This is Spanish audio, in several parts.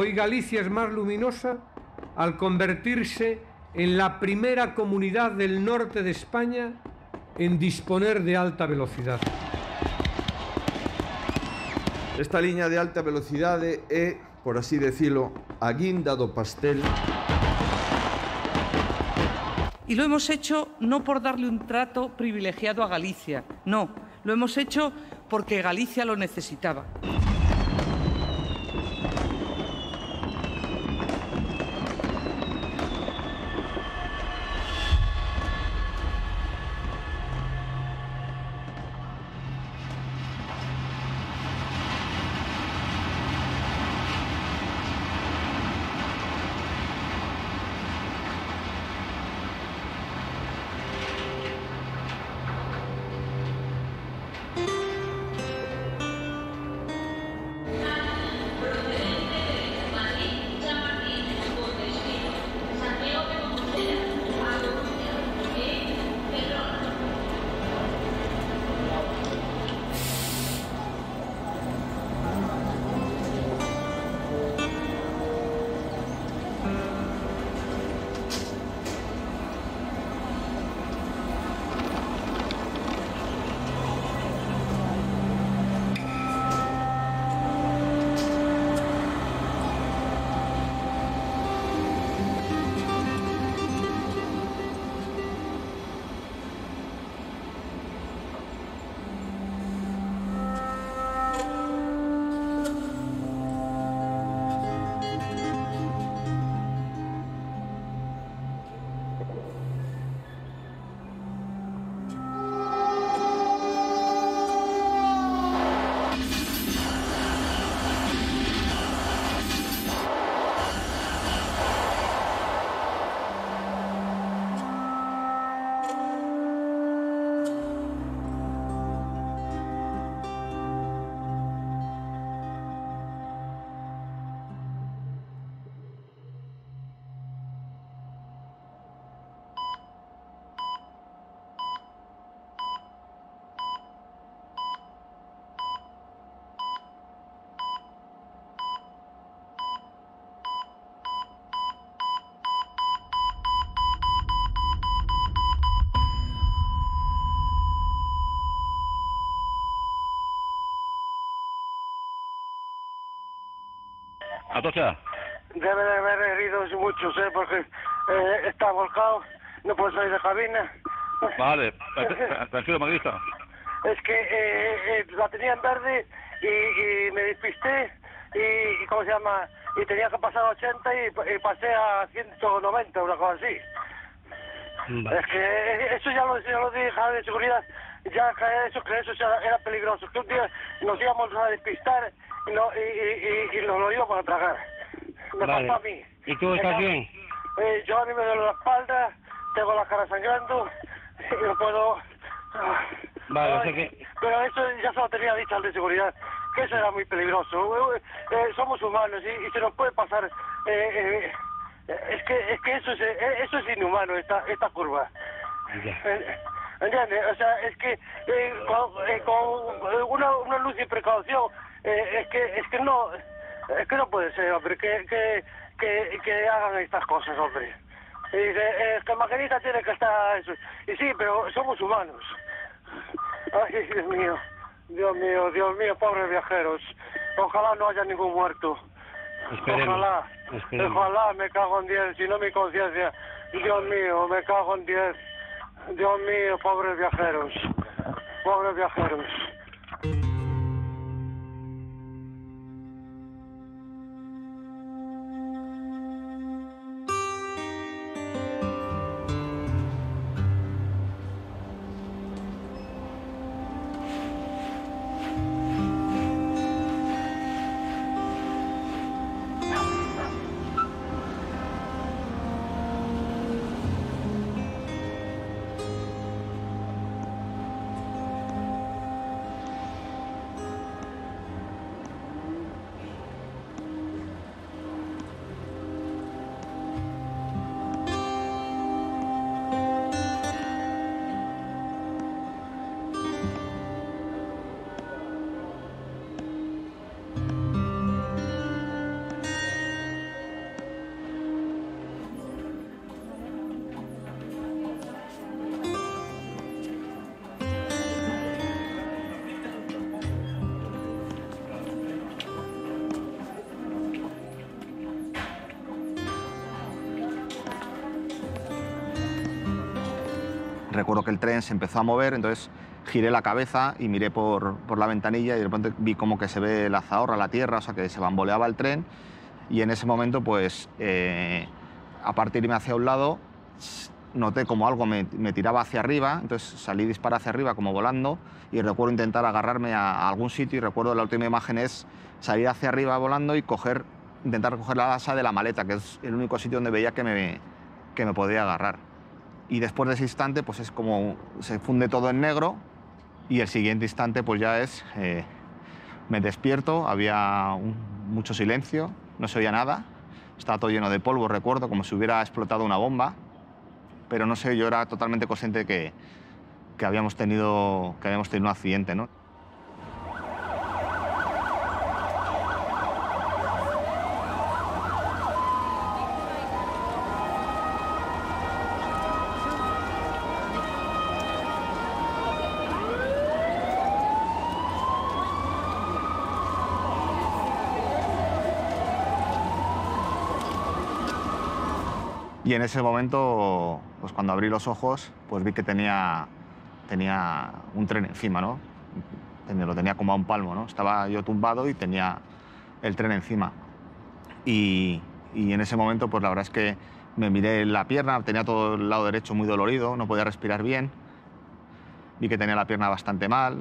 Hoy Galicia es más luminosa al convertirse en la primera comunidad del norte de España en disponer de alta velocidad. Esta línea de alta velocidad es, por así decirlo, a guinda do pastel. Y lo hemos hecho no por darle un trato privilegiado a Galicia, no, lo hemos hecho porque Galicia lo necesitaba. Debe de haber herido muchos, ¿eh? Porque eh, está volcado, no puedo salir de cabina. Vale, tranquilo, madrista. Es que eh, eh, la tenía en verde y, me despisté y, ¿cómo se llama? Y tenía que pasar a 80 y, pasé a 190, una cosa así. Es que eh, eso ya lo, ya lo dije, Javier, de seguridad, ya que eso, que eso era peligroso, que un día nos íbamos a despistar no, y, y, y, y lo para tragar. Me vale. a mí. ¿Y tú estás bien? Eh, yo a mí me duele la espalda, tengo la cara sangrando, y no puedo... Ah. Vale, sé que... Pero eso ya se lo tenía dicho al de seguridad, que eso era muy peligroso. Eh, eh, somos humanos y, se nos puede pasar... es que es que eso es, eso es inhumano, esta, esta curva. ¿Entiendes? O sea, es que con, con una, una luz y precaución eh, es, que, es que no es que no puede ser, hombre, que, que, que, hagan estas cosas, hombre. Y dice, es que tiene que estar... Eso. Y sí, pero somos humanos. Ay, Dios mío, Dios mío, Dios mío, pobres viajeros. Ojalá no haya ningún muerto. ojalá, ojalá, me cago en diez, si no mi conciencia. Dios mío, me cago en diez. Dios mío, pobres viajeros. Pobres viajeros. recuerdo que el tren se empezó a mover, entonces giré la cabeza y miré por, por la ventanilla y de repente vi como que se ve la zahorra, la tierra, o sea que se bamboleaba el tren y en ese momento pues eh, a partirme hacia un lado noté como algo me, tiraba hacia arriba, entonces salí disparado hacia arriba como volando y recuerdo intentar agarrarme a, algún sitio y recuerdo la última imagen es salir hacia arriba volando y intentar coger la asa de la maleta, que es el único sitio donde veía que me, que me podía agarrar y después de ese instante pues es como se funde todo en negro y el siguiente instante pues ya es eh, me despierto, había mucho silencio, no se oía nada, estaba todo lleno de polvo, recuerdo, como si hubiera explotado una bomba, pero no sé, yo era totalmente consciente que, que, habíamos, tenido, que habíamos tenido un accidente. ¿no? Y en ese momento, pues cuando abrí los ojos, pues vi que tenía, tenía un tren encima, ¿no? Lo tenía como a un palmo, ¿no? Estaba yo tumbado y tenía el tren encima. Y, y en ese momento, pues la verdad es que me miré la pierna, tenía todo el lado derecho muy dolorido, no podía respirar bien, vi que tenía la pierna bastante mal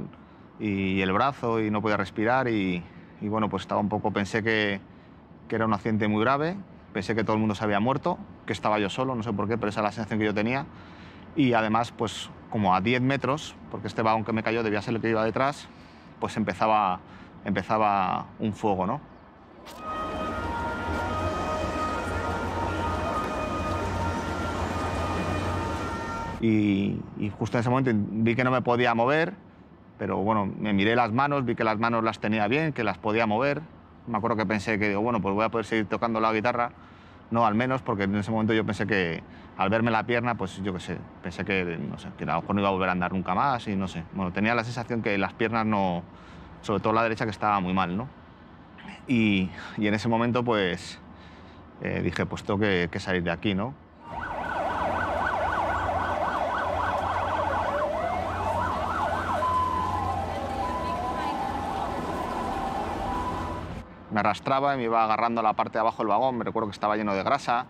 y el brazo y no podía respirar y, bueno, pues estaba un poco, pensé que, que era un accidente muy grave, Pensé que todo el mundo se había muerto, que estaba yo solo, no sé por qué, pero esa era la sensación que yo tenía. Y además, pues como a 10 metros, porque este vagón que me cayó debía ser el que iba detrás, pues empezaba, empezaba un fuego, ¿no? Y, justo en ese momento vi que no me podía mover, pero bueno, me miré las manos, vi que las manos las tenía bien, que las podía mover. Me acuerdo que pensé que digo, bueno, pues voy a poder seguir tocando la guitarra no al menos, porque en ese momento yo pensé que al verme la pierna, pues yo qué sé, pensé que, no sé, que a lo mejor no iba a volver a andar nunca más y no sé. Bueno, tenía la sensación que las piernas no, sobre todo la derecha, que estaba muy mal, ¿no? Y, en ese momento, pues eh, dije, pues tengo que salir de aquí, ¿no? me arrastraba y me iba agarrando la parte de abajo del vagón, me recuerdo que estaba lleno de grasa,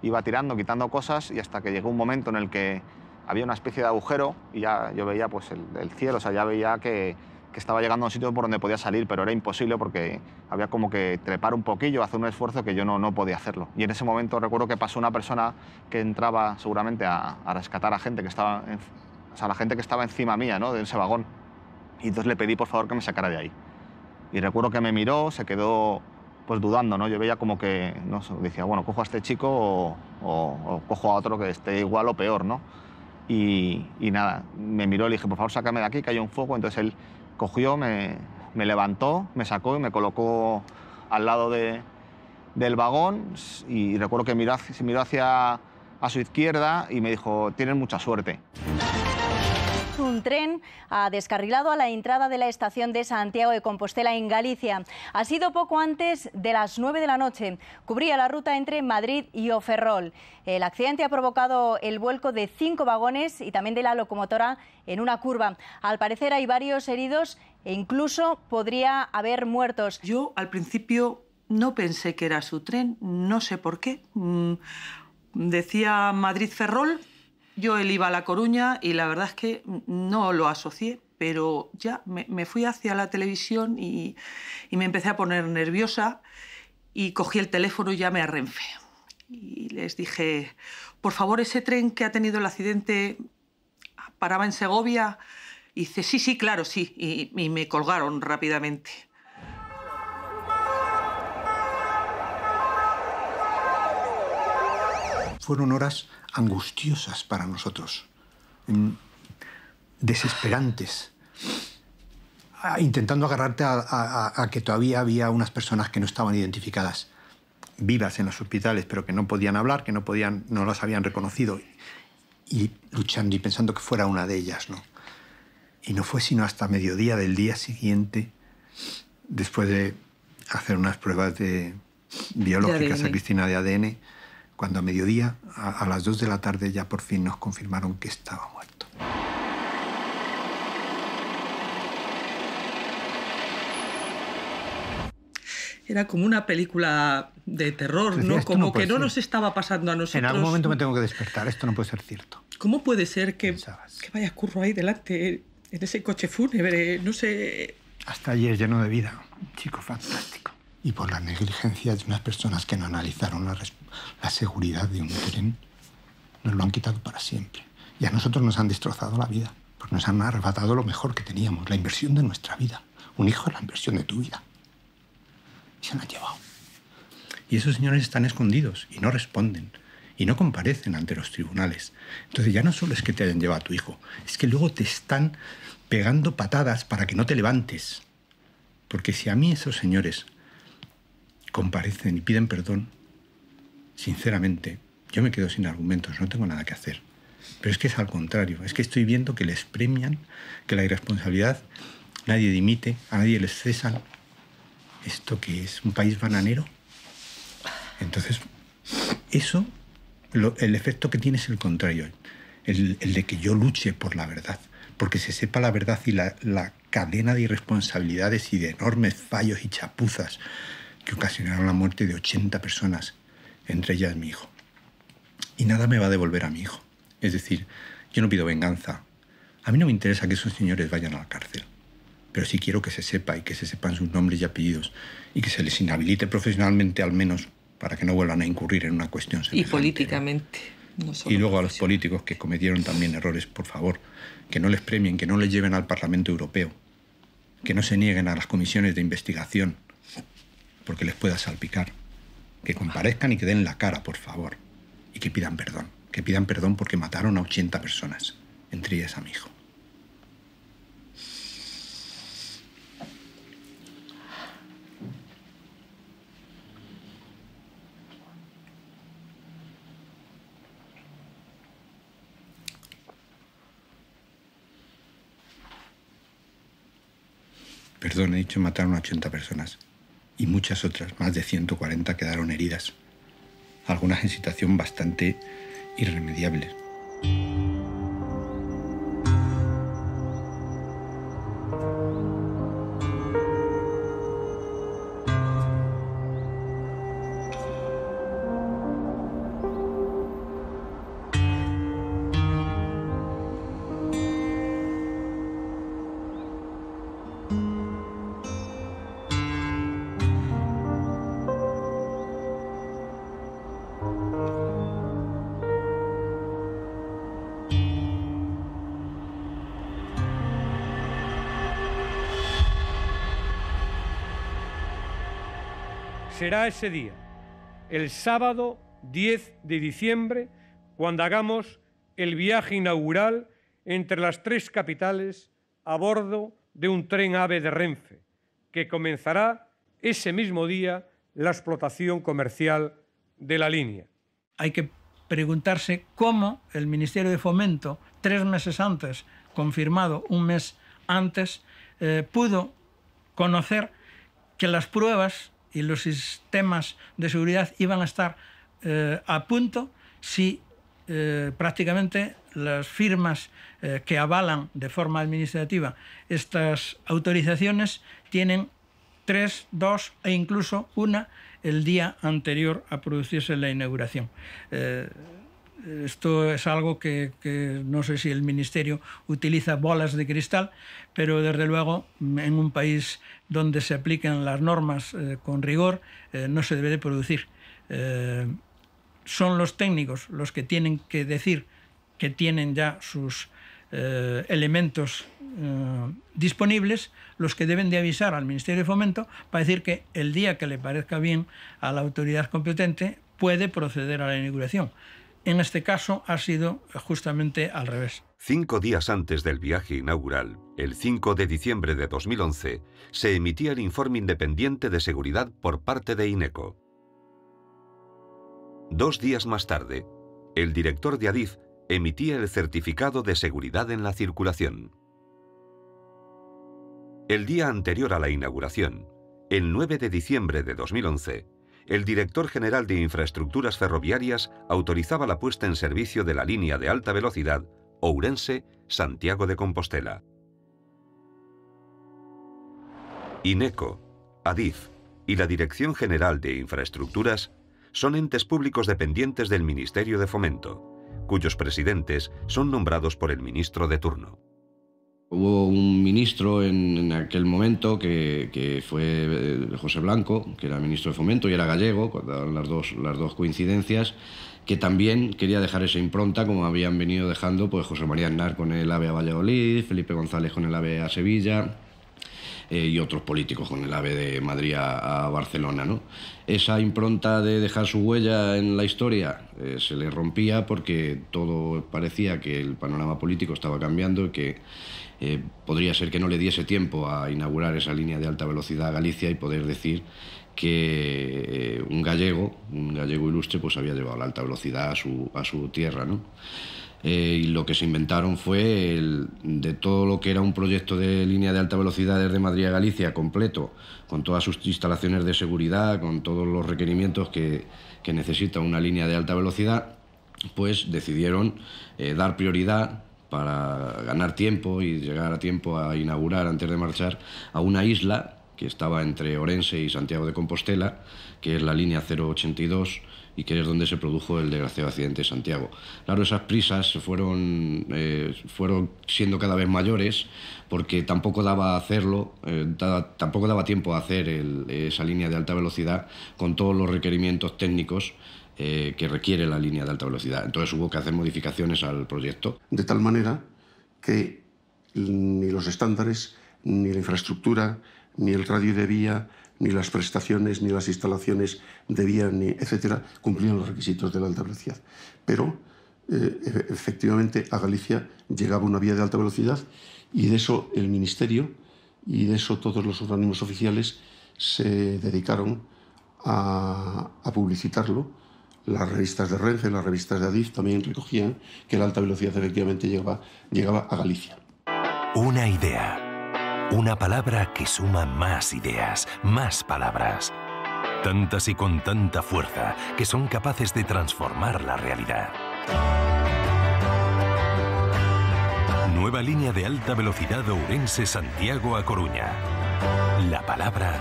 iba tirando, quitando cosas y hasta que llegó un momento en el que había una especie de agujero y ya yo veía pues el, cielo, o sea, ya veía que, estaba llegando a un sitio por donde podía salir, pero era imposible porque había como que trepar un poquillo, hacer un esfuerzo que yo no, no podía hacerlo. Y en ese momento recuerdo que pasó una persona que entraba seguramente a, rescatar a gente que estaba, la gente que estaba encima mía, ¿no? De ese vagón. Y entonces le pedí por favor que me sacara de ahí. Y recuerdo que me miró, se quedó pues dudando, ¿no? Yo veía como que, no sé, decía, bueno, cojo a este chico o, cojo a otro que esté igual o peor, ¿no? Y, nada, me miró, le dije, por favor, sácame de aquí, que hay un fuego. Entonces él cogió, me, levantó, me sacó y me colocó al lado de, del vagón y recuerdo que se miró hacia a su izquierda y me dijo, tienen mucha suerte un tren ha descarrilado a la entrada de la estación de Santiago de Compostela en Galicia. Ha sido poco antes de las 9 de la noche. Cubría la ruta entre Madrid y Oferrol. El accidente ha provocado el vuelco de cinco vagones y también de la locomotora en una curva. Al parecer hay varios heridos e incluso podría haber muertos. Yo al principio no pensé que era su tren, no sé por qué. Mm, decía Madrid-Ferrol, yo él iba a La Coruña y la verdad es que no lo asocié, pero ya me, fui hacia la televisión y, me empecé a poner nerviosa y cogí el teléfono y llamé a Renfe. Y les dije, por favor, ese tren que ha tenido el accidente paraba en Segovia. Y dice, sí, sí, claro, sí. y, y me colgaron rápidamente. Fueron horas angustiosas para nosotros, mm, desesperantes, ah, intentando agarrarte a, que todavía había unas personas que no estaban identificadas vivas en los hospitales, pero que no podían hablar, que no, podían, no las habían reconocido, y luchando y pensando que fuera una de ellas. ¿no? Y no fue sino hasta mediodía del día siguiente, después de hacer unas pruebas de biológicas a Cristina de ADN, cuando a mediodía, a, las 2 de la tarde, ya por fin nos confirmaron que estaba muerto. era como una película de terror, pues ¿no? Como que no nos estaba pasando a nosotros. En algún momento me tengo que despertar, esto no puede ser cierto. ¿Cómo puede ser que, que vaya curro ahí delante, en ese coche fúnebre? No sé. Hasta ayer lleno de vida, chico fantástico y por la negligencia de unas personas que no analizaron la, seguridad de un tren, nos lo han quitado para siempre. Y a nosotros nos han destrozado la vida, porque nos han arrebatado lo mejor que teníamos, la inversión de nuestra vida. Un hijo es la inversión de tu vida. Y se la han llevado. Y esos señores están escondidos y no responden y no comparecen ante los tribunales. Entonces ya no solo es que te hayan llevado a tu hijo, es que luego te están pegando patadas para que no te levantes. Porque si a mí esos señores comparecen y piden perdón, sinceramente, yo me quedo sin argumentos, no tengo nada que hacer. Pero es que es al contrario, es que estoy viendo que les premian, que la irresponsabilidad, nadie dimite, a nadie les cesan. ¿Esto que es un país bananero? Entonces, eso, el efecto que tiene es el contrario, el, el, de que yo luche por la verdad, porque se sepa la verdad y la, la cadena de irresponsabilidades y de enormes fallos y chapuzas que ocasionaron la muerte de 80 personas, entre ellas mi hijo. Y nada me va a devolver a mi hijo. Es decir, yo no pido venganza. A mí no me interesa que esos señores vayan a la cárcel. Pero sí quiero que se sepa y que se sepan sus nombres y apellidos y que se les inhabilite profesionalmente al menos para que no vuelvan a incurrir en una cuestión Y políticamente. No y luego a los políticos que cometieron también errores, por favor, que no les premien, que no les lleven al Parlamento Europeo, que no se nieguen a las comisiones de investigación, porque les pueda salpicar. Que comparezcan y que den la cara, por favor. Y que pidan perdón. Que pidan perdón porque mataron a 80 personas, entre ellas a mi hijo. Perdón, he dicho mataron a 80 personas y muchas otras, más de 140, quedaron heridas, algunas en situación bastante irremediable. será ese día, el sábado 10 de diciembre, cuando hagamos el viaje inaugural entre las tres capitales a bordo de un tren AVE de Renfe, que comenzará ese mismo día la explotación comercial de la línea. Hay que preguntarse cómo el Ministerio de Fomento, tres meses antes, confirmado un mes antes, eh, pudo conocer que las pruebas y los sistemas de seguridad iban a estar eh, a punto si eh, prácticamente las firmas eh, que avalan de forma administrativa estas autorizaciones tienen tres, dos e incluso una el día anterior a producirse la inauguración. Esto es algo que, no sé si el Ministerio utiliza bolas de cristal, pero desde luego mm, en un país donde se apliquen las normas eh, con rigor eh, no se debe de producir. Eh, son los técnicos los que tienen que decir que tienen ya sus elementos disponibles los que deben de avisar al Ministerio de Fomento para decir que el día que le parezca bien a la autoridad competente puede proceder a la inauguración. En este caso ha sido justamente al revés. Cinco días antes del viaje inaugural, el 5 de diciembre de 2011, se emitía el informe independiente de seguridad por parte de INECO. Dos días más tarde, el director de ADIF emitía el certificado de seguridad en la circulación. El día anterior a la inauguración, el 9 de diciembre de 2011, el director general de Infraestructuras Ferroviarias autorizaba la puesta en servicio de la línea de alta velocidad Ourense-Santiago de Compostela. INECO, ADIF y la Dirección General de Infraestructuras son entes públicos dependientes del Ministerio de Fomento, cuyos presidentes son nombrados por el ministro de turno. Hubo un ministro en, aquel momento que, fue eh, José Blanco, que era ministro de Fomento y era gallego, las dos, las dos coincidencias, que también quería dejar esa impronta, como habían venido dejando pues, José María Aznar con el AVE a Valladolid, Felipe González con el AVE a Sevilla eh, y otros políticos con el AVE de Madrid a, Barcelona. ¿no? Esa impronta de dejar su huella en la historia eh, se le rompía porque todo parecía que el panorama político estaba cambiando y que eh, podría ser que no le diese tiempo a inaugurar esa línea de alta velocidad a Galicia y poder decir que eh, un gallego, un gallego ilustre, pues había llevado la alta velocidad a su, a su tierra. ¿no? Eh, y lo que se inventaron fue el, de todo lo que era un proyecto de línea de alta velocidad desde Madrid a Galicia completo, con todas sus instalaciones de seguridad, con todos los requerimientos que, que necesita una línea de alta velocidad, pues decidieron dar prioridad para ganar tiempo y llegar a tiempo a inaugurar antes de marchar a una isla que estaba entre Orense y Santiago de Compostela, que es la línea 082 y que es donde se produjo el desgraciado accidente de Santiago. Claro, esas prisas fueron, eh, fueron siendo cada vez mayores porque tampoco daba hacerlo, eh, tampoco daba tiempo a hacer esa línea de alta velocidad con todos los requerimientos técnicos eh, que requiere la línea de alta velocidad. Entonces hubo que hacer modificaciones al proyecto. De tal manera que ni los estándares, ni la infraestructura, ni el radio de vía, ni las prestaciones, ni las instalaciones de vía, ni etcétera, cumplían los requisitos de la alta velocidad. Pero eh, e-, efectivamente a Galicia llegaba una vía de alta velocidad y de eso el Ministerio y de eso todos los organismos oficiales se dedicaron a publicitarlo las revistas de Renfe, las revistas de Adif también recogían que la alta velocidad efectivamente llegaba, llegaba a Galicia. Una idea. Una palabra que suma más ideas, más palabras. Tantas y con tanta fuerza que son capaces de transformar la realidad. Nueva línea de alta velocidad Ourense-Santiago a Coruña. La palabra,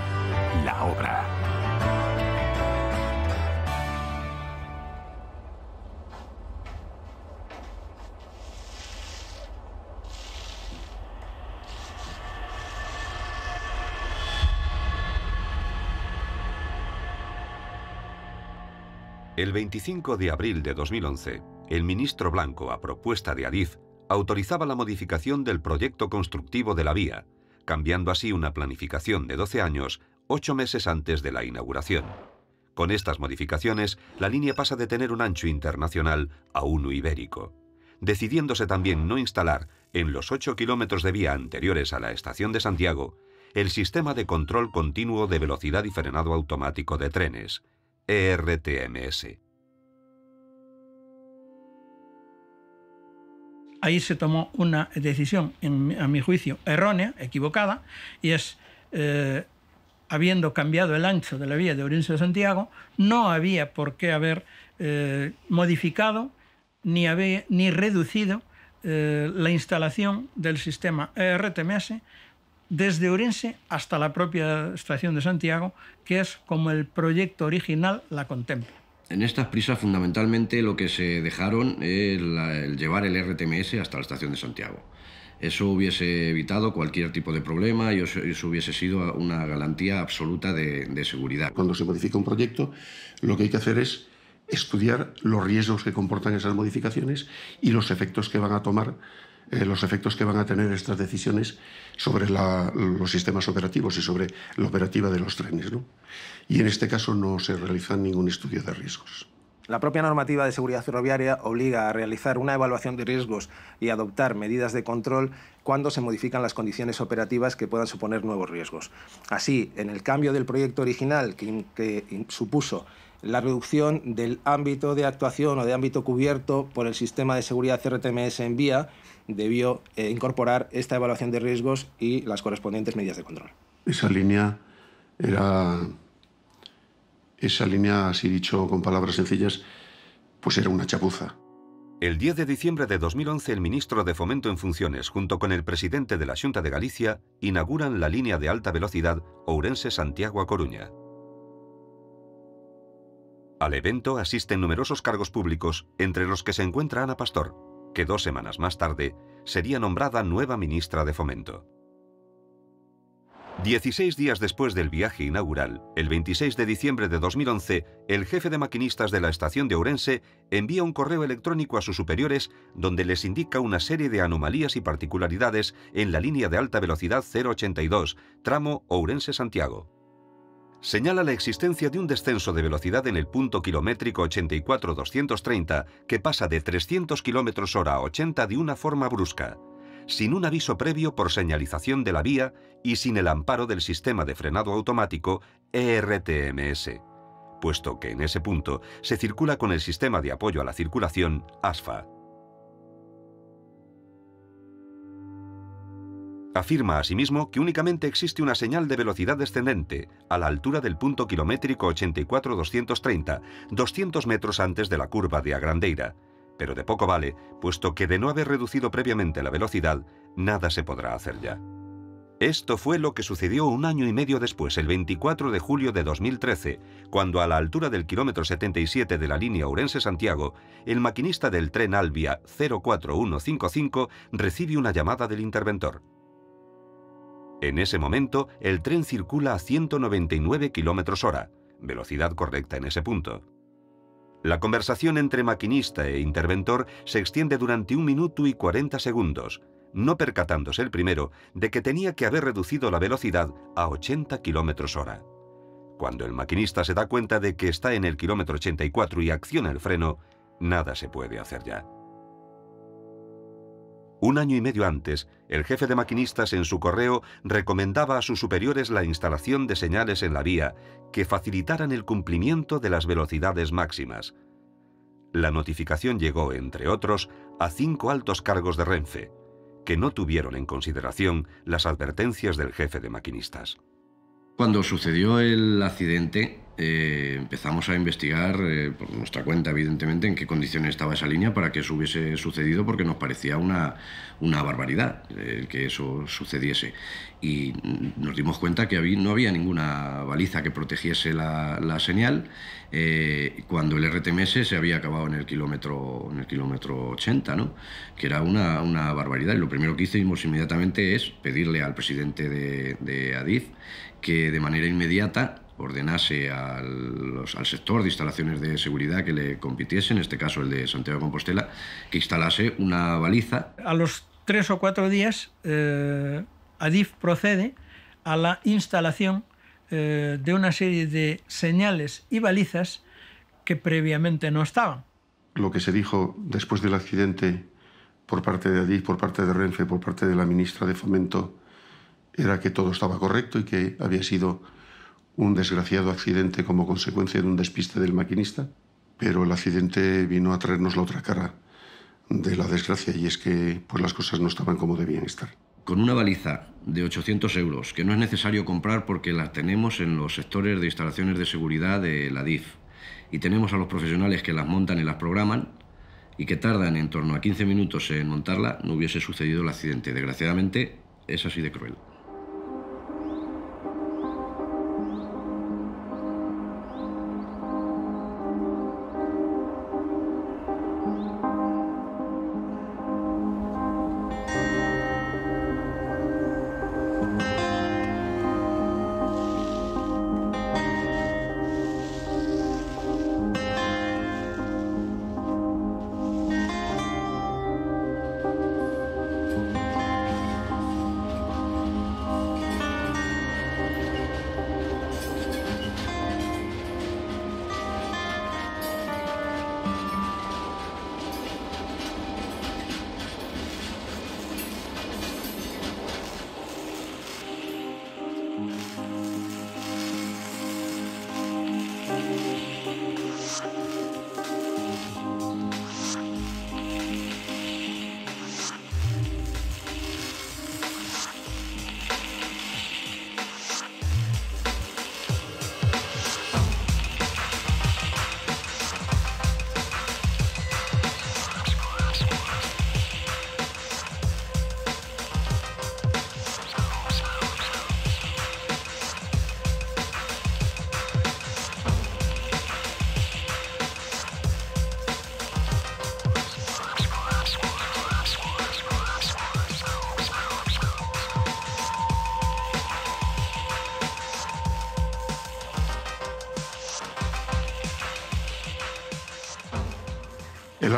la obra. El 25 de abril de 2011, el ministro Blanco, a propuesta de Adif, autorizaba la modificación del proyecto constructivo de la vía, cambiando así una planificación de 12 años, 8 meses antes de la inauguración. Con estas modificaciones, la línea pasa de tener un ancho internacional a uno ibérico, decidiéndose también no instalar, en los 8 kilómetros de vía anteriores a la estación de Santiago, el sistema de control continuo de velocidad y frenado automático de trenes, ERTMS. Ahí se tomó una decisión, a mi juicio, errónea, equivocada, y es, eh, habiendo cambiado el ancho de la vía de Orense a Santiago, no había por qué haber eh, modificado ni, ni reducido eh, la instalación del sistema ERTMS desde Orense hasta la propia estación de Santiago, que es como el proyecto original la contempla. En estas prisas fundamentalmente lo que se dejaron es el llevar el RTMS hasta la estación de Santiago. Eso hubiese evitado cualquier tipo de problema y eso hubiese sido una garantía absoluta de seguridad. Cuando se modifica un proyecto, lo que hay que hacer es estudiar los riesgos que comportan esas modificaciones y los efectos que van a tomar eh, los efectos que van a tener estas decisiones sobre los sistemas operativos y sobre la operativa de los trenes. ¿no? Y en este caso no se realiza ningún estudio de riesgos. La propia normativa de seguridad ferroviaria obliga a realizar una evaluación de riesgos y adoptar medidas de control cuando se modifican las condiciones operativas que puedan suponer nuevos riesgos. Así, en el cambio del proyecto original que, supuso la reducción del ámbito de actuación o de ámbito cubierto por el sistema de seguridad CRTMS en vía, debió eh, incorporar esta evaluación de riesgos y las correspondientes medidas de control. Esa línea era, esa línea, así dicho con palabras sencillas, pues era una chapuza. El 10 de diciembre de 2011, el ministro de Fomento en funciones, junto con el presidente de la Junta de Galicia, inauguran la línea de alta velocidad Ourense-Santiago Coruña. Al evento asisten numerosos cargos públicos, entre los que se encuentra Ana Pastor, que dos semanas más tarde sería nombrada nueva ministra de Fomento. Dieciséis días después del viaje inaugural, el 26 de diciembre de 2011, el jefe de maquinistas de la estación de Ourense envía un correo electrónico a sus superiores donde les indica una serie de anomalías y particularidades en la línea de alta velocidad 082, tramo Ourense-Santiago señala la existencia de un descenso de velocidad en el punto kilométrico 84-230 que pasa de 300 km hora a 80 de una forma brusca, sin un aviso previo por señalización de la vía y sin el amparo del sistema de frenado automático ERTMS, puesto que en ese punto se circula con el sistema de apoyo a la circulación ASFA. Afirma asimismo que únicamente existe una señal de velocidad descendente, a la altura del punto kilométrico 84-230, 200 metros antes de la curva de Agrandeira. Pero de poco vale, puesto que de no haber reducido previamente la velocidad, nada se podrá hacer ya. Esto fue lo que sucedió un año y medio después, el 24 de julio de 2013, cuando a la altura del kilómetro 77 de la línea Ourense-Santiago, el maquinista del tren Albia 04155 recibe una llamada del interventor. En ese momento, el tren circula a 199 km hora, velocidad correcta en ese punto. La conversación entre maquinista e interventor se extiende durante un minuto y 40 segundos, no percatándose el primero de que tenía que haber reducido la velocidad a 80 km hora. Cuando el maquinista se da cuenta de que está en el kilómetro 84 y acciona el freno, nada se puede hacer ya. Un año y medio antes, el jefe de maquinistas en su correo recomendaba a sus superiores la instalación de señales en la vía que facilitaran el cumplimiento de las velocidades máximas. La notificación llegó, entre otros, a cinco altos cargos de Renfe, que no tuvieron en consideración las advertencias del jefe de maquinistas. Cuando sucedió el accidente, eh, empezamos a investigar eh, por nuestra cuenta, evidentemente, en qué condiciones estaba esa línea para que eso hubiese sucedido, porque nos parecía una, barbaridad eh, que eso sucediese. Y nos dimos cuenta que no había ninguna baliza que protegiese la, señal cuando el RTMS se había acabado en el kilómetro, en el kilómetro 80, ¿no? que era una, barbaridad. Y lo primero que hicimos inmediatamente es pedirle al presidente de Adif que de manera inmediata ordenase al, sector de instalaciones de seguridad que le compitiese, en este caso el de Santiago de Compostela, que instalase una baliza. A los tres o cuatro días, eh, ADIF procede a la instalación eh, de una serie de señales y balizas que previamente no estaban. Lo que se dijo después del accidente por parte de ADIF, por parte de Renfe, por parte de la ministra de Fomento, era que todo estaba correcto y que había sido un desgraciado accidente como consecuencia de un despiste del maquinista, pero el accidente vino a traernos la otra cara de la desgracia y es que pues las cosas no estaban como debían estar. Con una baliza de 800 euros, que no es necesario comprar porque la tenemos en los sectores de instalaciones de seguridad de la DIF, y tenemos a los profesionales que las montan y las programan, y que tardan en torno a 15 minutos en montarla, no hubiese sucedido el accidente. Desgraciadamente, es así de cruel.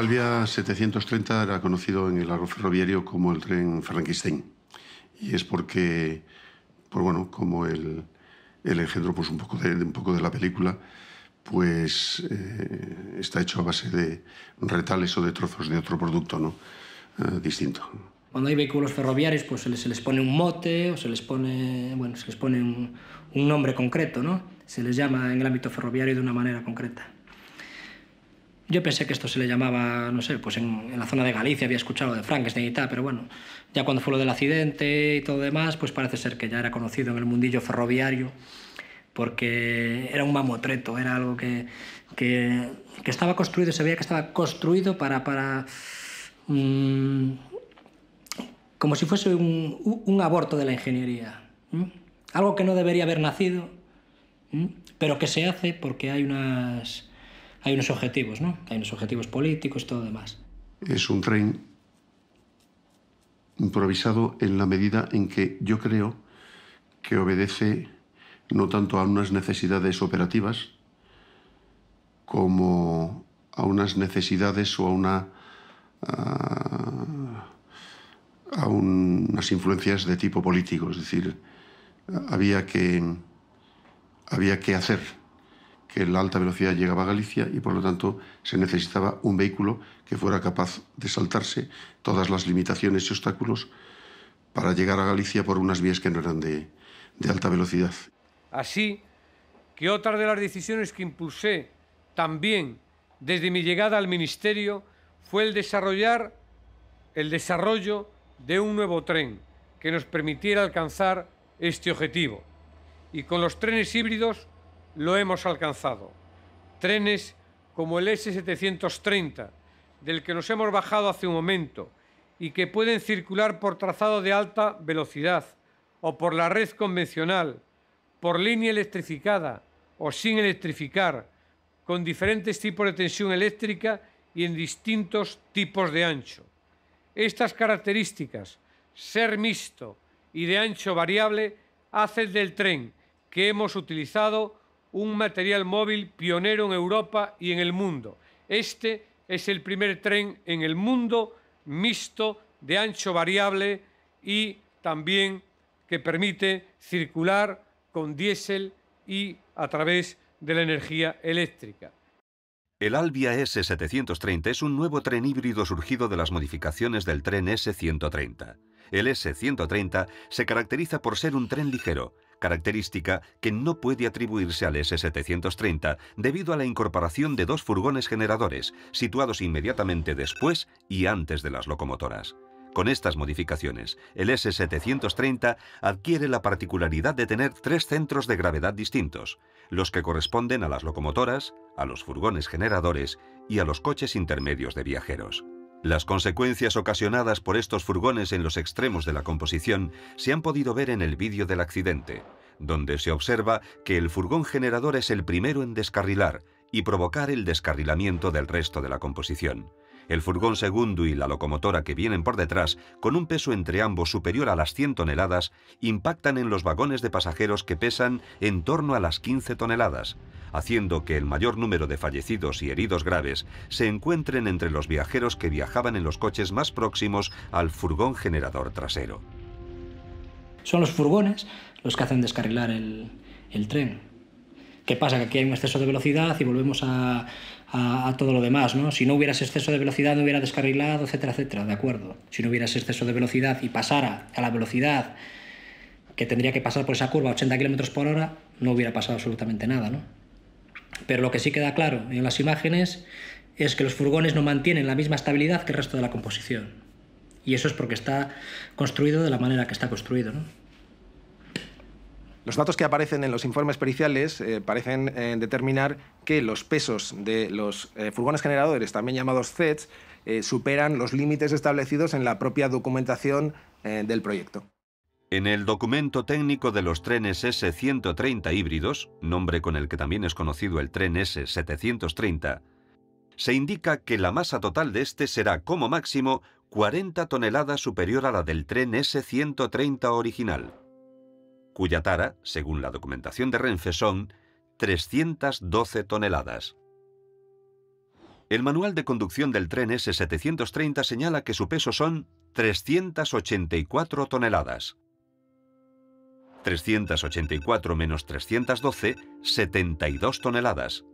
Vía 730 era conocido en el largo ferroviario como el tren Frankenstein. Y es porque, pues bueno, como el, el engendro pues un, poco de, un poco de la película, pues eh, está hecho a base de retales o de trozos de otro producto ¿no? Eh, distinto. Cuando hay vehículos ferroviarios, pues se les, se les, pone un mote o se les pone, bueno, se les pone un, un nombre concreto, ¿no? Se les llama en el ámbito ferroviario de una manera concreta. Yo pensé que esto se le llamaba, no sé, pues en, la zona de Galicia había escuchado de Frankenstein y tal, pero bueno, ya cuando fue lo del accidente y todo demás, pues parece ser que ya era conocido en el mundillo ferroviario, porque era un mamotreto, era algo que, estaba construido, se veía que estaba construido para... para mm, como si fuese un, aborto de la ingeniería, algo que no debería haber nacido, pero que se hace porque hay unas hay unos objetivos, ¿no? Hay unos objetivos políticos, y todo demás. Es un tren improvisado en la medida en que yo creo que obedece no tanto a unas necesidades operativas como a unas necesidades o a una ah, a, unas influencias de tipo político, es decir, había que había que hacer que la alta velocidad llegaba a Galicia y por lo tanto se necesitaba un vehículo que fuera capaz de saltarse todas las limitaciones y obstáculos para llegar a Galicia por unas vías que no eran de, alta velocidad. Así que otra de las decisiones que impulsé también desde mi llegada al Ministerio fue el desarrollar el desarrollo de un nuevo tren que nos permitiera alcanzar este objetivo. Y con los trenes híbridos lo hemos alcanzado. Trenes como el S730, del que nos hemos bajado hace un momento, y que pueden circular por trazado de alta velocidad, o por la red convencional, por línea electrificada o sin electrificar, con diferentes tipos de tensión eléctrica y en distintos tipos de ancho. Estas características, ser mixto y de ancho variable, hacen del tren que hemos utilizado un material móvil pionero en Europa y en el mundo. Este es el primer tren en el mundo mixto de ancho variable y también que permite circular con diésel y a través de la energía eléctrica. El Albia S730 es un nuevo tren híbrido surgido de las modificaciones del tren S130. El S130 se caracteriza por ser un tren ligero, característica que no puede atribuirse al S-730 debido a la incorporación de dos furgones generadores, situados inmediatamente después y antes de las locomotoras. Con estas modificaciones, el S-730 adquiere la particularidad de tener tres centros de gravedad distintos, los que corresponden a las locomotoras, a los furgones generadores y a los coches intermedios de viajeros. Las consecuencias ocasionadas por estos furgones en los extremos de la composición se han podido ver en el vídeo del accidente, donde se observa que el furgón generador es el primero en descarrilar y provocar el descarrilamiento del resto de la composición. El furgón segundo y la locomotora que vienen por detrás, con un peso entre ambos superior a las 100 toneladas, impactan en los vagones de pasajeros que pesan en torno a las 15 toneladas, haciendo que el mayor número de fallecidos y heridos graves se encuentren entre los viajeros que viajaban en los coches más próximos al furgón generador trasero. Son los furgones los que hacen descarrilar el, tren. ¿Qué pasa? Que aquí hay un exceso de velocidad y volvemos a, todo lo demás, ¿no? Si no hubieras exceso de velocidad, no hubiera descarrilado, etcétera, etcétera, ¿de acuerdo? Si no hubieras exceso de velocidad y pasara a la velocidad que tendría que pasar por esa curva a 80 km por hora, no hubiera pasado absolutamente nada, ¿no? Pero lo que sí queda claro en las imágenes es que los furgones no mantienen la misma estabilidad que el resto de la composición. Y eso es porque está construido de la manera que está construido. ¿no? Los datos que aparecen en los informes periciales eh, parecen eh, determinar que los pesos de los eh, furgones generadores, también llamados Z, superan los límites establecidos en la propia documentación del proyecto. En el documento técnico de los trenes S-130 híbridos, nombre con el que también es conocido el tren S-730, se indica que la masa total de este será como máximo 40 toneladas superior a la del tren S-130 original, cuya tara, según la documentación de Renfe, son 312 toneladas. El manual de conducción del tren S-730 señala que su peso son 384 toneladas. 384 menos 312, 72 toneladas.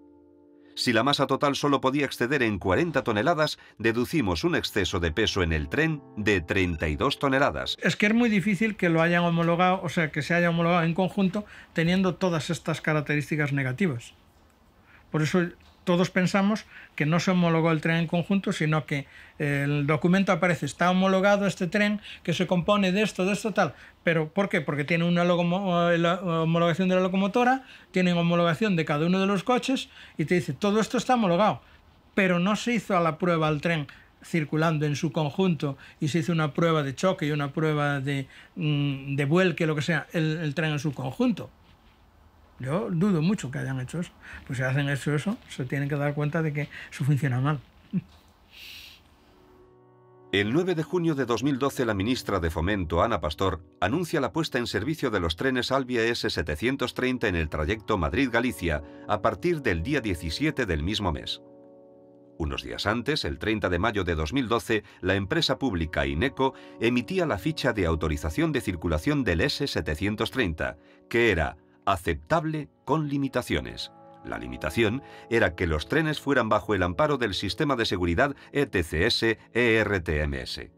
Si la masa total solo podía exceder en 40 toneladas, deducimos un exceso de peso en el tren de 32 toneladas. Es que es muy difícil que lo hayan homologado, o sea, que se haya homologado en conjunto teniendo todas estas características negativas. Por eso todos pensamos que no se homologó el tren en conjunto, sino que eh, el documento aparece, está homologado este tren que se compone de esto, de esto, tal. ¿Pero por qué? Porque tiene una eh, homologación de la locomotora, una homologación de cada uno de los coches y te dice, todo esto está homologado, pero no se hizo a la prueba al tren circulando en su conjunto y se hizo una prueba de choque y una prueba de, mm, vuelque, lo que sea, el tren en su conjunto. Yo dudo mucho que hayan hecho eso. Pues si hacen eso, eso, se tienen que dar cuenta de que eso funciona mal. El 9 de junio de 2012, la ministra de Fomento, Ana Pastor, anuncia la puesta en servicio de los trenes Albia S730 en el trayecto Madrid-Galicia a partir del día 17 del mismo mes. Unos días antes, el 30 de mayo de 2012, la empresa pública INECO emitía la ficha de autorización de circulación del S730, que era aceptable con limitaciones. La limitación era que los trenes fueran bajo el amparo del sistema de seguridad ETCS-ERTMS.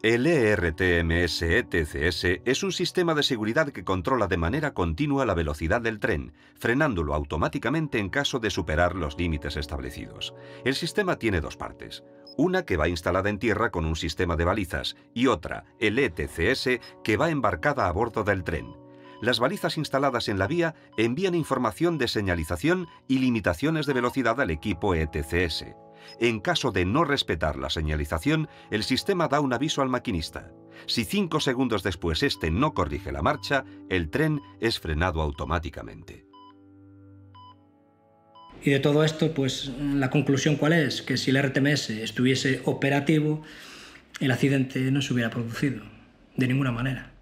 E el ERTMS-ETCS e es un sistema de seguridad que controla de manera continua la velocidad del tren, frenándolo automáticamente en caso de superar los límites establecidos. El sistema tiene dos partes. Una que va instalada en tierra con un sistema de balizas y otra, el ETCS, que va embarcada a bordo del tren las balizas instaladas en la vía envían información de señalización y limitaciones de velocidad al equipo ETCS. En caso de no respetar la señalización, el sistema da un aviso al maquinista. Si cinco segundos después este no corrige la marcha, el tren es frenado automáticamente. Y de todo esto, pues la conclusión cuál es? Que si el RTMS estuviese operativo, el accidente no se hubiera producido, de ninguna manera.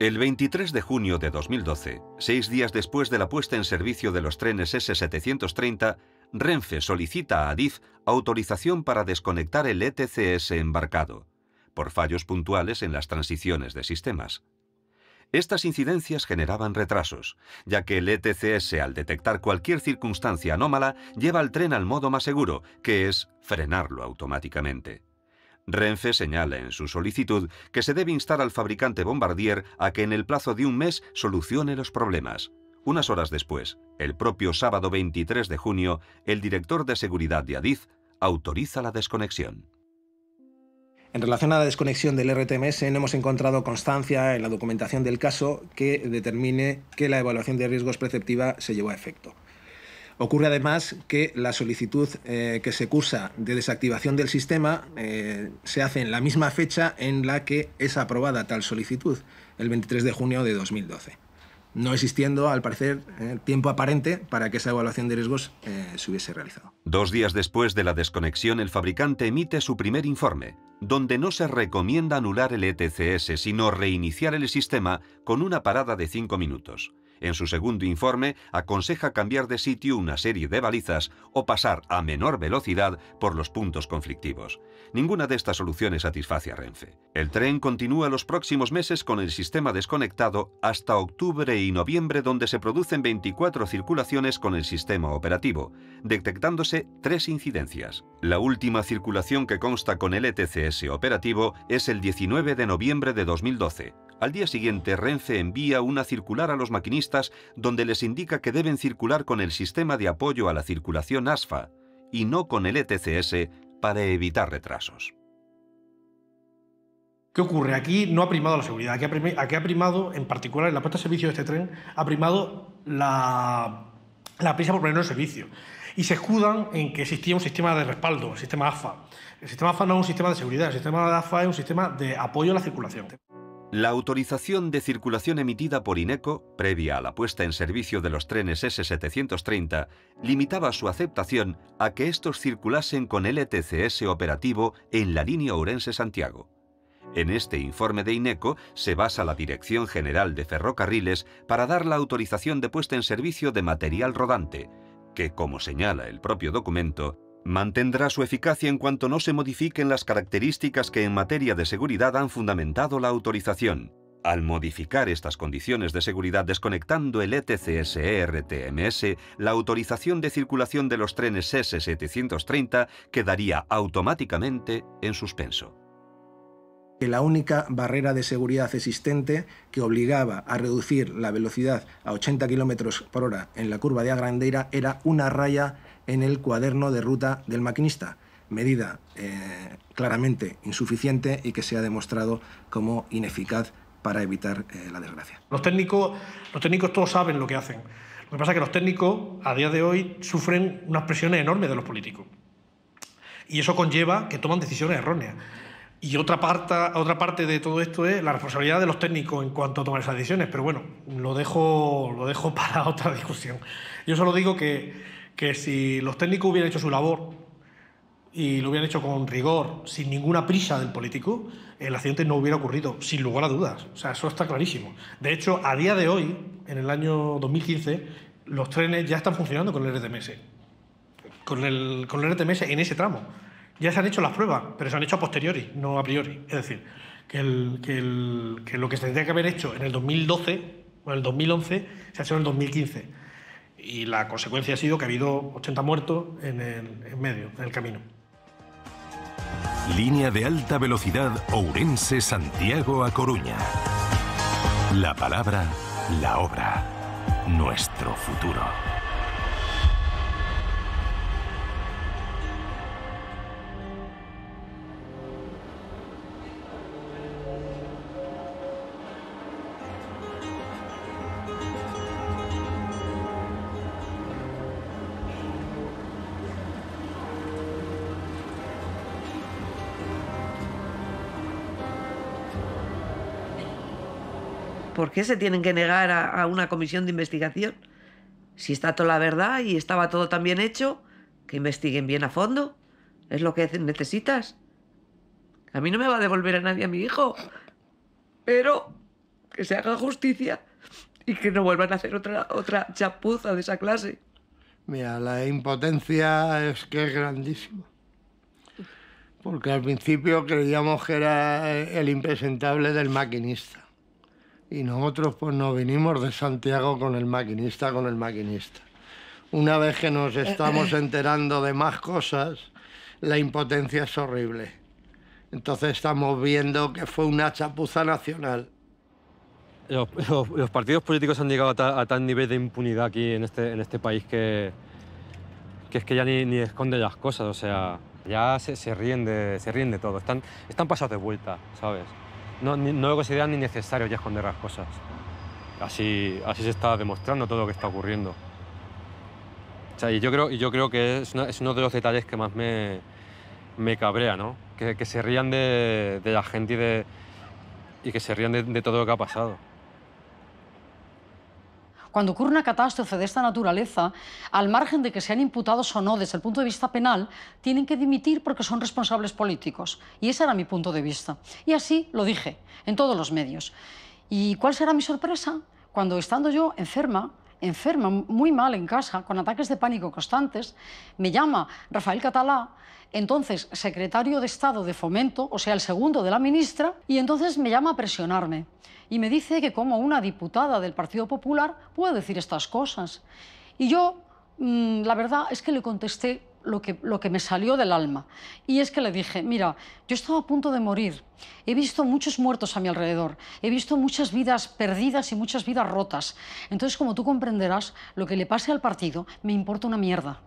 El 23 de junio de 2012, seis días después de la puesta en servicio de los trenes S-730, Renfe solicita a Adif autorización para desconectar el ETCS embarcado, por fallos puntuales en las transiciones de sistemas. Estas incidencias generaban retrasos, ya que el ETCS al detectar cualquier circunstancia anómala lleva al tren al modo más seguro, que es frenarlo automáticamente. Renfe señala en su solicitud que se debe instar al fabricante Bombardier a que en el plazo de un mes solucione los problemas. Unas horas después, el propio sábado 23 de junio, el director de seguridad de Adif autoriza la desconexión. En relación a la desconexión del RTMS, no hemos encontrado constancia en la documentación del caso que determine que la evaluación de riesgos preceptiva se llevó a efecto. Ocurre además que la solicitud eh, que se cursa de desactivación del sistema eh, se hace en la misma fecha en la que es aprobada tal solicitud, el 23 de junio de 2012, no existiendo, al parecer, eh, tiempo aparente para que esa evaluación de riesgos se hubiese realizado. Dos días después de la desconexión, el fabricante emite su primer informe, donde no se recomienda anular el ETCS, sino reiniciar el sistema con una parada de cinco minutos. En su segundo informe aconseja cambiar de sitio una serie de balizas o pasar a menor velocidad por los puntos conflictivos. Ninguna de estas soluciones satisface a Renfe. El tren continúa los próximos meses con el sistema desconectado hasta octubre y noviembre donde se producen 24 circulaciones con el sistema operativo, detectándose tres incidencias. La última circulación que consta con el ETCS operativo es el 19 de noviembre de 2012. Al día siguiente, Renfe envía una circular a los maquinistas donde les indica que deben circular con el sistema de apoyo a la circulación ASFA y no con el ETCS para evitar retrasos. ¿Qué ocurre? Aquí no ha primado la seguridad, aquí ha primado, en particular en la puesta de servicio de este tren, ha primado la, prisa por ponerlo en servicio. Y se escudan en que existía un sistema de respaldo, el sistema ASFA. El sistema ASFA no es un sistema de seguridad, el sistema de es un sistema de apoyo a la circulación. La autorización de circulación emitida por INECO, previa a la puesta en servicio de los trenes S730, limitaba su aceptación a que estos circulasen con LTCS e operativo en la línea Ourense-Santiago. En este informe de INECO se basa la Dirección General de Ferrocarriles para dar la autorización de puesta en servicio de material rodante, que, como señala el propio documento, mantendrá su eficacia en cuanto no se modifiquen las características que en materia de seguridad han fundamentado la autorización. Al modificar estas condiciones de seguridad desconectando el etcs e TMS, la autorización de circulación de los trenes S730 quedaría automáticamente en suspenso. la única barrera de seguridad existente que obligaba a reducir la velocidad a 80 km por hora en la curva de Agrandeira era una raya en el cuaderno de ruta del maquinista, medida eh, claramente insuficiente y que se ha demostrado como ineficaz para evitar eh, la desgracia. Los técnicos, los técnicos todos saben lo que hacen. Lo que pasa es que los técnicos a día de hoy sufren unas presiones enormes de los políticos. Y eso conlleva que toman decisiones erróneas. Y otra parte, otra parte de todo esto es la responsabilidad de los técnicos en cuanto a tomar esas decisiones. Pero bueno, lo dejo, lo dejo para otra discusión. Yo solo digo que que si los técnicos hubieran hecho su labor y lo hubieran hecho con rigor, sin ninguna prisa del político, el accidente no hubiera ocurrido, sin lugar a dudas. O sea, eso está clarísimo. De hecho, a día de hoy, en el año 2015, los trenes ya están funcionando con el RTMS. Con el, con el RTMS en ese tramo. Ya se han hecho las pruebas, pero se han hecho a posteriori, no a priori. Es decir, que, que lo que se tendría que haber hecho en el 2012 o en el 2011 se ha hecho en el 2015 y la consecuencia ha sido que ha habido 80 muertos en medio, en el camino. Línea de alta velocidad Ourense-Santiago a Coruña. La palabra, la obra, nuestro futuro. ¿por qué se tienen que negar a, una comisión de investigación? Si está toda la verdad y estaba todo tan bien hecho, que investiguen bien a fondo. Es lo que necesitas. A mí no me va a devolver a nadie a mi hijo. Pero que se haga justicia y que no vuelvan a hacer otra, otra chapuza de esa clase. Mira, la impotencia es que es grandísima. Porque al principio creíamos que era el impresentable del maquinista y nosotros pues nos vinimos de Santiago con el maquinista, con el maquinista. Una vez que nos eh, estamos eh. enterando de más cosas, la impotencia es horrible. Entonces estamos viendo que fue una chapuza nacional. Los, partidos políticos han llegado a, tal nivel de impunidad aquí en este, en este país que, que es que ya ni, ni las cosas, o sea, ya se, se, ríen, de, se ríen de todo, están, están pasados de vuelta, ¿sabes? no, no lo consideran ni necesario ya esconder las cosas. Así, así se está demostrando todo lo que está ocurriendo. O sea, y yo creo, y yo creo que es, uno de los detalles que más me, me cabrea, ¿no? Que, se rían de, la gente y, de, y que se rían de todo lo que ha pasado. Cuando ocurre una catástrofe de esta naturaleza, al margen de que sean imputados o no desde el punto de vista penal, tienen que dimitir porque son responsables políticos. Y ese era mi punto de vista. Y así lo dije en todos los medios. ¿Y cuál será mi sorpresa? Cuando estando yo enferma, enferma, muy mal en casa, con ataques de pánico constantes, me llama Rafael Catalá entonces secretario de Estado de Fomento, o sea, el segundo de la ministra, y entonces me llama a presionarme y me dice que como una diputada del Partido Popular puedo decir estas cosas. Y yo, mm, la verdad es que le contesté lo que, lo que me salió del alma. Y es que le dije, mira, yo estaba a punto de morir, he visto muchos muertos a mi alrededor, he visto muchas vidas perdidas y muchas vidas rotas. Entonces, como tú comprenderás, lo que le pase al partido me importa una mierda.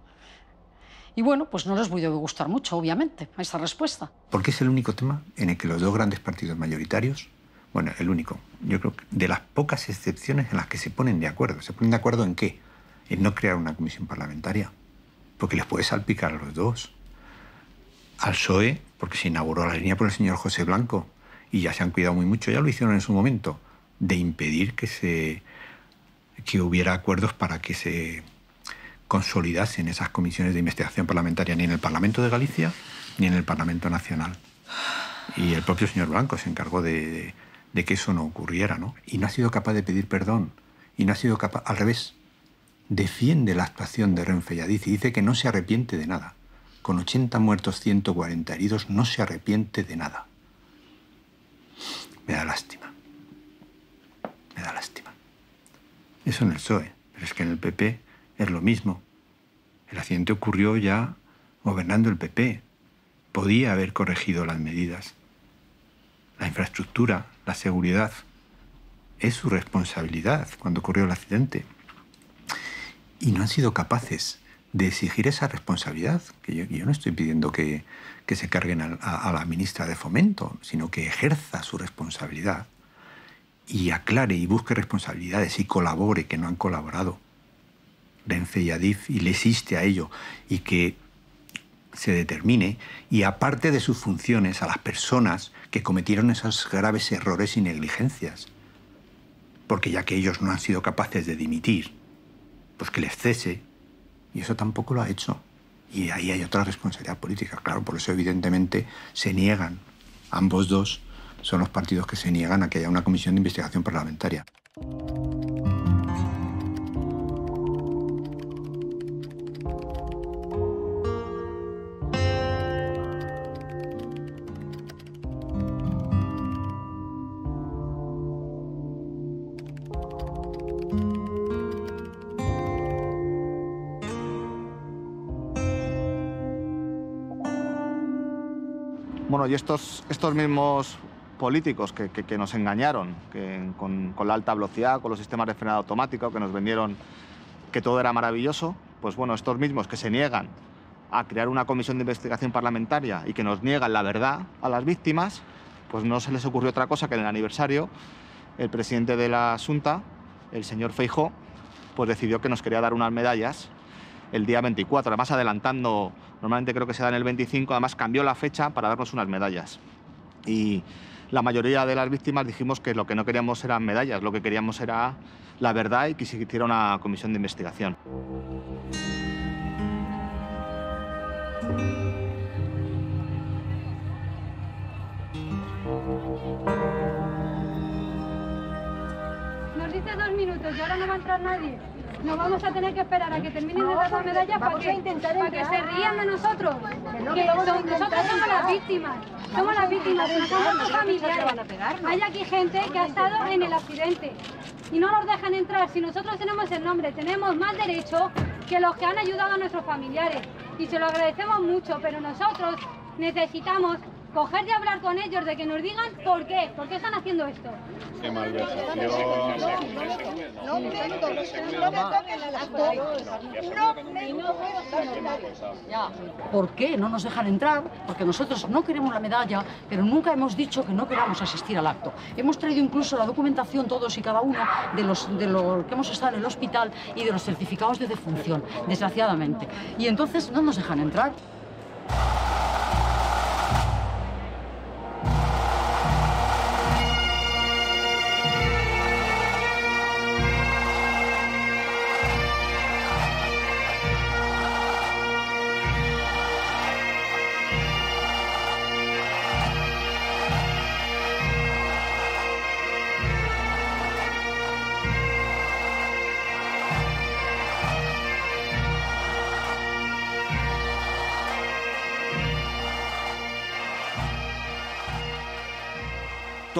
Y bueno, pues no les voy a gustar mucho, obviamente, a esa respuesta. Porque es el único tema en el que los dos grandes partidos mayoritarios, bueno, el único, yo creo que de las pocas excepciones en las que se ponen de acuerdo. ¿Se ponen de acuerdo en qué? En no crear una comisión parlamentaria, porque les puede salpicar a los dos. Al PSOE, porque se inauguró la línea por el señor José Blanco, y ya se han cuidado muy mucho, ya lo hicieron en su momento, de impedir que, se, que hubiera acuerdos para que se consolidasen en esas comisiones de investigación parlamentaria, ni en el Parlamento de Galicia ni en el Parlamento Nacional. Y el propio señor Blanco se encargó de, que eso no ocurriera, ¿no? Y no ha sido capaz de pedir perdón, y no ha sido capaz, al revés, defiende la actuación de Renfe y y dice que no se arrepiente de nada. Con 80 muertos, 140 heridos, no se arrepiente de nada. Me da lástima. Me da lástima. Eso en el PSOE, pero es que en el PP es lo mismo. El accidente ocurrió ya gobernando el PP. Podía haber corregido las medidas. La infraestructura, la seguridad, es su responsabilidad cuando ocurrió el accidente. Y no han sido capaces de exigir esa responsabilidad, que yo, no estoy pidiendo que, se carguen a la ministra de Fomento, sino que ejerza su responsabilidad y aclare y busque responsabilidades y colabore que no han colaborado. Renfe y y le existe a ello y que se determine y aparte de sus funciones a las personas que cometieron esos graves errores y negligencias. Porque ya que ellos no han sido capaces de dimitir, pues que les cese. Y eso tampoco lo ha hecho. Y ahí hay otra responsabilidad política. Claro, por eso evidentemente se niegan. Ambos dos son los partidos que se niegan a que haya una comisión de investigación parlamentaria. Bueno, y estos, estos mismos políticos que, nos engañaron con, la alta velocidad, con los sistemas de frenado automático, que nos vendieron que todo era maravilloso, pues bueno, estos mismos que se niegan a crear una comisión de investigación parlamentaria y que nos niegan la verdad a las víctimas, pues no se les ocurrió otra cosa que en el aniversario el presidente de la Asunta, el señor Feijó, pues decidió que nos quería dar unas medallas el día 24, además adelantando Normalmente creo que se da en el 25, además cambió la fecha para darnos unas medallas. Y la mayoría de las víctimas dijimos que lo que no queríamos eran medallas, lo que queríamos era la verdad y que se hiciera una comisión de investigación. Nos dice dos minutos y ahora no va a entrar nadie. Nos vamos a tener que esperar a que terminen de dar las medallas para que, se rían de nosotros. Que nosotros somos las víctimas. Somos las víctimas, de somos familiares. Hay aquí gente que ha estado en el accidente y no nos dejan entrar. Si nosotros tenemos el nombre, tenemos más derecho que los que han ayudado a nuestros familiares. Y se lo agradecemos mucho, pero nosotros necesitamos coger de hablar con ellos, de que nos digan por qué, por qué están haciendo esto. No me No ¿Por qué no nos dejan entrar? Porque nosotros no queremos la medalla, pero nunca hemos dicho que no queramos asistir al acto. Hemos traído incluso la documentación todos y cada uno de los, de los que hemos estado en el hospital y de los certificados de defunción, desgraciadamente. Y entonces no nos dejan entrar.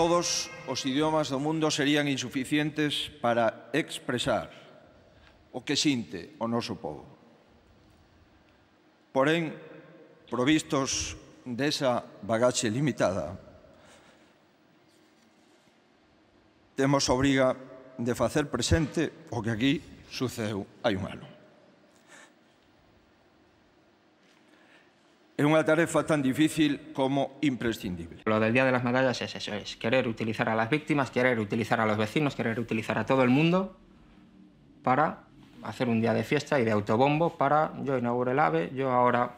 todos os idiomas do mundo serían insuficientes para expresar o que sinte o noso povo. Porén, provistos desa bagaxe limitada, temos obriga de facer presente o que aquí sucedeu hai un ano. Es una tarea tan difícil como imprescindible. Lo del Día de las Medallas es eso, es querer utilizar a las víctimas, querer utilizar a los vecinos, querer utilizar a todo el mundo para hacer un día de fiesta y de autobombo para yo inauguro el AVE, yo ahora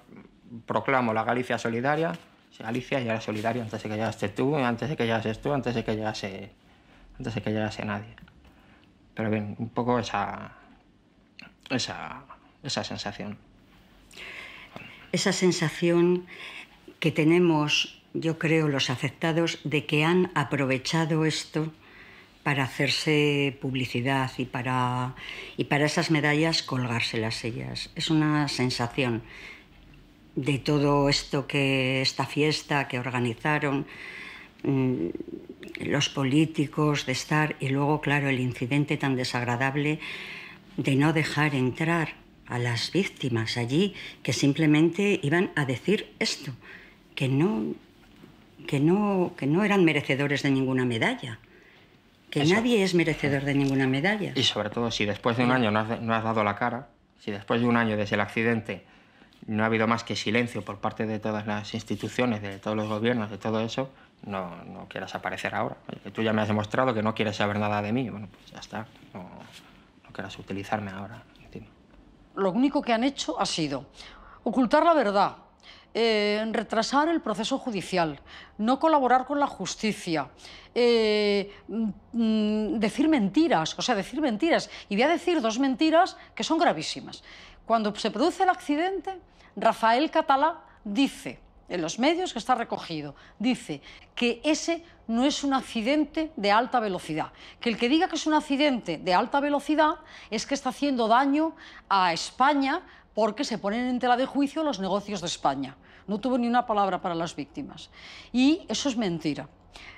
proclamo la Galicia solidaria, Galicia ya era solidaria antes de que llegase tú, antes de que llegase tú, antes de que llegase, antes de que llegase nadie. Pero bien, un poco esa, esa, esa sensación esa sensación que tenemos, yo creo, los afectados de que han aprovechado esto para hacerse publicidad y para, y para esas medallas colgárselas ellas. Es una sensación de todo esto que esta fiesta que organizaron mm, los políticos de estar y luego claro el incidente tan desagradable de no dejar entrar a las víctimas allí que simplemente iban a decir esto, que no, que no, que no eran merecedores de ninguna medalla. Que nadie es merecedor de ninguna medalla. Y sobre todo, si después de un año no has, dado la cara, si después de un año desde el accidente no ha habido más que silencio por parte de todas las instituciones, de todos los gobiernos, de todo eso, no, no quieras aparecer ahora. que tú ya me has demostrado que no quieres saber nada de mí. Bueno, pues ya está. No, no quieras utilizarme ahora lo único que han hecho ha sido ocultar la verdad, eh, retrasar el proceso judicial, no colaborar con la justicia, eh, mm, mm, decir mentiras, o sea, decir mentiras. Y voy a decir dos mentiras que son gravísimas. Cuando se produce el accidente, Rafael Catalá dice en los medios que está recogido. Dice que ese no es un accidente de alta velocidad. Que el que diga que es un accidente de alta velocidad es que está haciendo daño a España porque se ponen en tela de juicio los negocios de España. No tuvo ni una palabra para las víctimas. Y eso es mentira.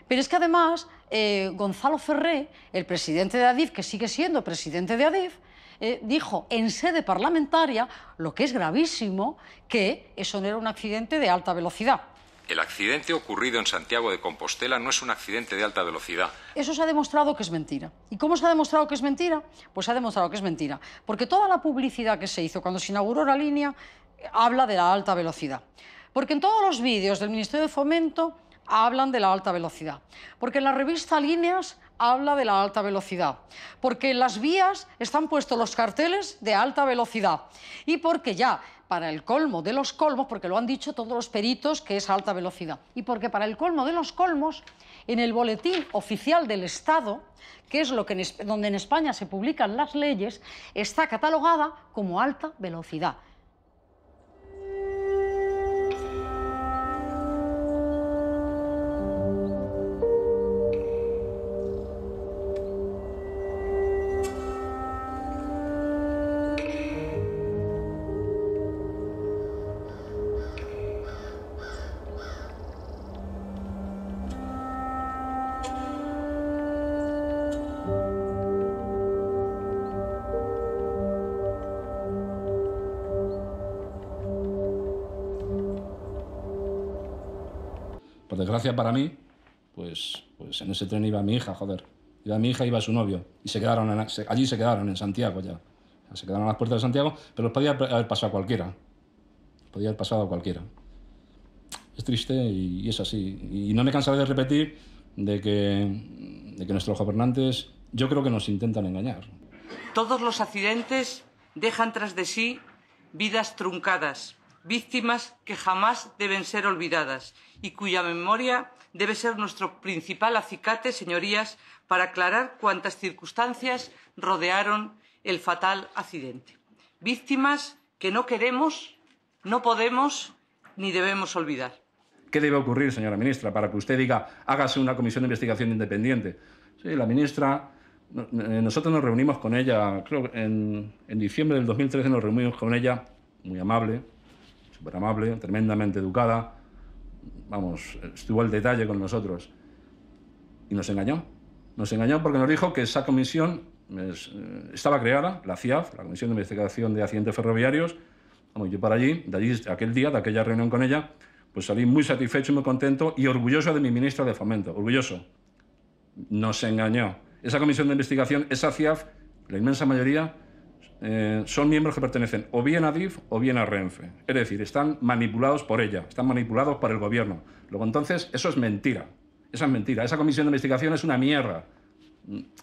Pero es que además eh, Gonzalo Ferré, el presidente de Adif, que sigue siendo presidente de Adif, eh, dijo en sede parlamentaria, lo que es gravísimo, que eso no era un accidente de alta velocidad. El accidente ocurrido en Santiago de Compostela no es un accidente de alta velocidad. Eso se ha demostrado que es mentira. ¿Y cómo se ha demostrado que es mentira? Pues se ha demostrado que es mentira. Porque toda la publicidad que se hizo cuando se inauguró la línea eh, habla de la alta velocidad. Porque en todos los vídeos del Ministerio de Fomento hablan de la alta velocidad. Porque en la revista Líneas habla de la alta velocidad, porque en las vías están puestos los carteles de alta velocidad y porque ya para el colmo de los colmos, porque lo han dicho todos los peritos que es alta velocidad, y porque para el colmo de los colmos, en el boletín oficial del Estado, que es lo donde en España se publican las leyes, está catalogada como alta velocidad. por desgracia para mí, pues, pues en ese tren iba mi hija, joder. Iba mi hija, iba su novio. Y se quedaron allí se quedaron, en Santiago ya. Se quedaron a las puertas de Santiago, pero los podía haber pasado a cualquiera. Podía haber pasado a cualquiera. Es triste y, es así. Y no me cansaré de repetir de que, de que nuestros gobernantes, yo creo que nos intentan engañar. Todos los accidentes dejan tras de sí vidas truncadas, víctimas que jamás deben ser olvidadas y cuya memoria debe ser nuestro principal acicate, señorías, para aclarar cuántas circunstancias rodearon el fatal accidente. Víctimas que no queremos, no podemos ni debemos olvidar. ¿Qué debe ocurrir, señora ministra, para que usted diga hágase una comisión de investigación independiente? Sí, la ministra eh, nosotros nos reunimos con ella, creo que en, en, diciembre del 2013 nos reunimos con ella, muy amable, amable, tremendamente educada, vamos, estuvo al detalle con nosotros. Y nos engañó. Nos engañó porque nos dijo que esa comisión eh, estaba creada, la CIAF, la Comisión de Investigación de Accidentes Ferroviarios. Vamos, yo para allí, de allí, aquel día, de aquella reunión con ella, pues salí muy satisfecho, muy contento y orgulloso de mi ministra de Fomento, orgulloso. Nos engañó. Esa comisión de investigación, esa CIAF, la inmensa mayoría, eh, son miembros que pertenecen o bien a DIF o bien a Renfe. Es decir, están manipulados por ella, están manipulados por el gobierno. Luego, entonces, eso es mentira. Esa es mentira. Esa comisión de investigación es una mierda.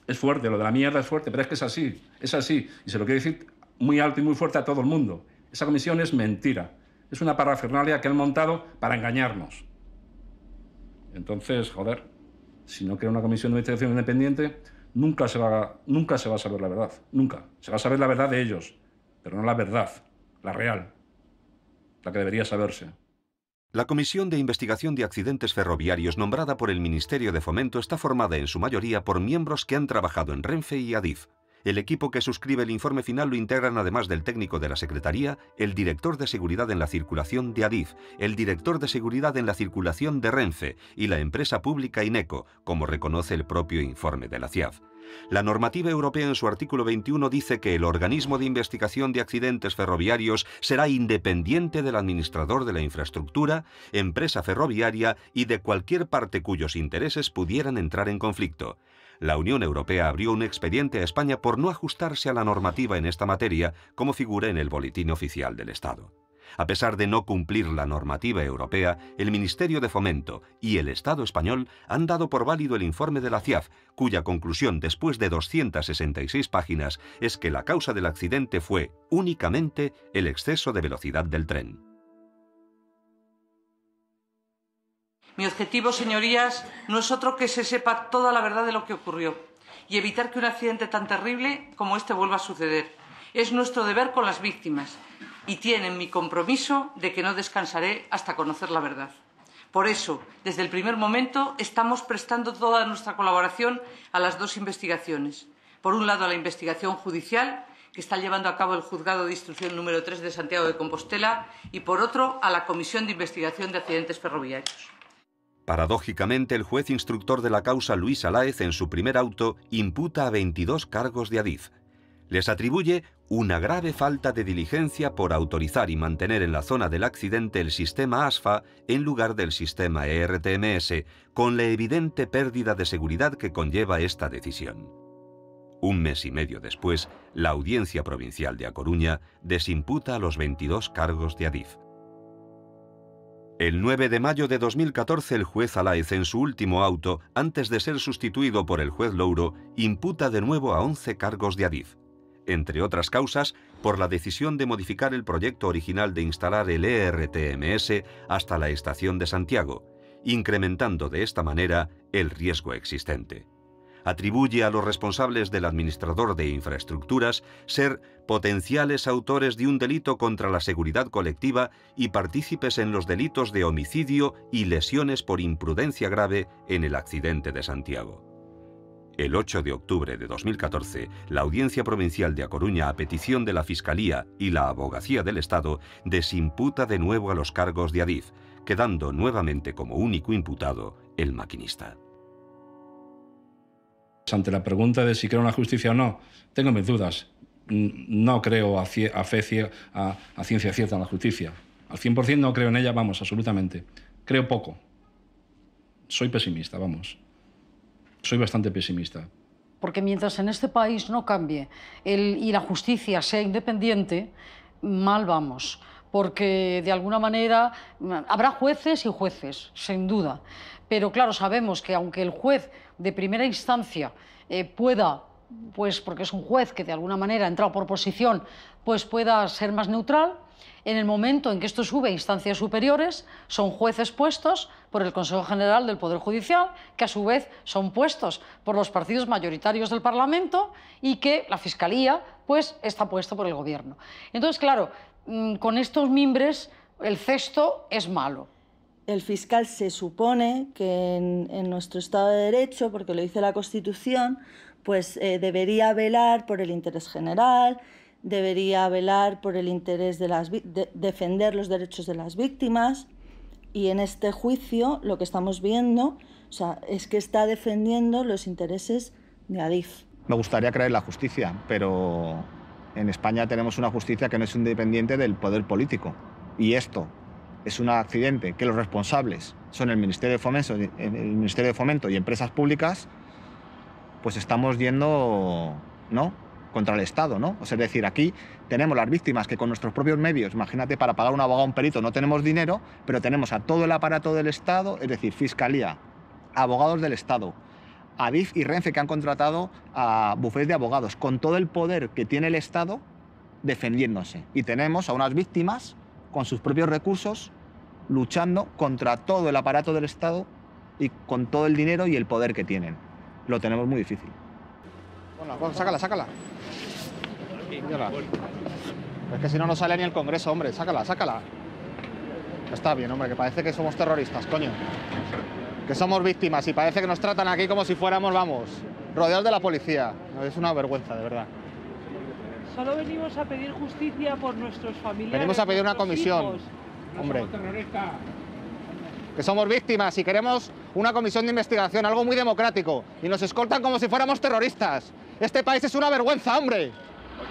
Es fuerte, lo de la mierda es fuerte, pero es que es así, es así. Y se lo quiero decir muy alto y muy fuerte a todo el mundo. Esa comisión es mentira. Es una parafernalia que han montado para engañarnos. Entonces, joder, si no crea una comisión de investigación independiente, nunca se, va, nunca se va a saber la verdad, nunca. Se va a saber la verdad de ellos, pero no la verdad, la real, la que debería saberse. La Comisión de Investigación de Accidentes Ferroviarios nombrada por el Ministerio de Fomento está formada en su mayoría por miembros que han trabajado en Renfe y Adif. El equipo que suscribe el informe final lo integran, además del técnico de la Secretaría, el director de seguridad en la circulación de Adif, el director de seguridad en la circulación de Renfe y la empresa pública INECO, como reconoce el propio informe de la CIAF. La normativa europea en su artículo 21 dice que el organismo de investigación de accidentes ferroviarios será independiente del administrador de la infraestructura, empresa ferroviaria y de cualquier parte cuyos intereses pudieran entrar en conflicto la Unión Europea abrió un expediente a España por no ajustarse a la normativa en esta materia, como figura en el Boletín Oficial del Estado. A pesar de no cumplir la normativa europea, el Ministerio de Fomento y el Estado español han dado por válido el informe de la CIAF, cuya conclusión después de 266 páginas es que la causa del accidente fue únicamente el exceso de velocidad del tren. Mi objetivo, señorías, no es otro que se sepa toda la verdad de lo que ocurrió y evitar que un accidente tan terrible como este vuelva a suceder. Es nuestro deber con las víctimas y tienen mi compromiso de que no descansaré hasta conocer la verdad. Por eso, desde el primer momento, estamos prestando toda nuestra colaboración a las dos investigaciones. Por un lado, a la investigación judicial, que está llevando a cabo el Juzgado de Instrucción número 3 de Santiago de Compostela, y por otro, a la Comisión de Investigación de Accidentes Ferroviarios. Paradójicamente, el juez instructor de la causa Luis Aláez en su primer auto imputa a 22 cargos de Adif. Les atribuye una grave falta de diligencia por autorizar y mantener en la zona del accidente el sistema ASFA en lugar del sistema ERTMS, con la evidente pérdida de seguridad que conlleva esta decisión. Un mes y medio después, la Audiencia Provincial de A Coruña desimputa a los 22 cargos de Adif. El 9 de mayo de 2014 el juez Alaez en su último auto, antes de ser sustituido por el juez Louro, imputa de nuevo a 11 cargos de Adif. Entre otras causas, por la decisión de modificar el proyecto original de instalar el ERTMS hasta la estación de Santiago, incrementando de esta manera el riesgo existente atribuye a los responsables del administrador de infraestructuras ser potenciales autores de un delito contra la seguridad colectiva y partícipes en los delitos de homicidio y lesiones por imprudencia grave en el accidente de Santiago. El 8 de octubre de 2014, la Audiencia Provincial de A Coruña, a petición de la Fiscalía y la Abogacía del Estado, desimputa de nuevo a los cargos de Adif, quedando nuevamente como único imputado el maquinista. Pues, ante la pregunta de si creo en la justicia o no, tengo mis dudas. No creo a, ciencia cierta en la justicia. Al 100% no creo en ella, vamos, absolutamente. Creo poco. Soy pesimista, vamos. Soy bastante pesimista. Porque mientras en este país no cambie y la justicia sea independiente, mal vamos. Porque de alguna manera habrá jueces y jueces, sin duda. Pero claro, sabemos que aunque el juez de primera instancia eh, pueda, pues porque es un juez que de alguna manera ha entrado por posición, pues pueda ser más neutral. En el momento en que esto sube a instancias superiores, son jueces puestos por el Consejo General del Poder Judicial, que a su vez son puestos por los partidos mayoritarios del Parlamento y que la Fiscalía pues, está puesto por el Gobierno. Entonces, claro, mm, con estos mimbres el cesto es malo el fiscal se supone que en, nuestro Estado de Derecho, porque lo dice la Constitución, pues eh, debería velar por el interés general, debería velar por el interés de las defender los derechos de las víctimas y en este juicio lo que estamos viendo, sea, es que está defendiendo los intereses de Adif. Me gustaría creer la justicia, pero en España tenemos una justicia que no es independiente del poder político y esto es un accidente que los responsables son el Ministerio de Fomento, el Ministerio de Fomento y empresas públicas, pues estamos yendo ¿no? contra el Estado. ¿no? es decir, aquí tenemos las víctimas que con nuestros propios medios, imagínate, para pagar un abogado a un perito no tenemos dinero, pero tenemos a todo el aparato del Estado, es decir, Fiscalía, abogados del Estado, Adif y Renfe que han contratado a bufetes de abogados, con todo el poder que tiene el Estado defendiéndose. Y tenemos a unas víctimas con sus propios recursos, luchando contra todo el aparato del Estado y con todo el dinero y el poder que tienen. Lo tenemos muy difícil. sácala, sácala. Es que si no, nos sale ni el Congreso, hombre. Sácala, sácala. Está bien, hombre, que parece que somos terroristas, coño. Que somos víctimas y parece que nos tratan aquí como si fuéramos, vamos, rodeados de la policía. Es una vergüenza, de verdad. Solo venimos a pedir justicia por nuestros familiares. Venimos a pedir una comisión. Hombre. Que somos víctimas y queremos una comisión de investigación, algo muy democrático. Y nos escoltan como si fuéramos terroristas. Este país es una vergüenza, hombre.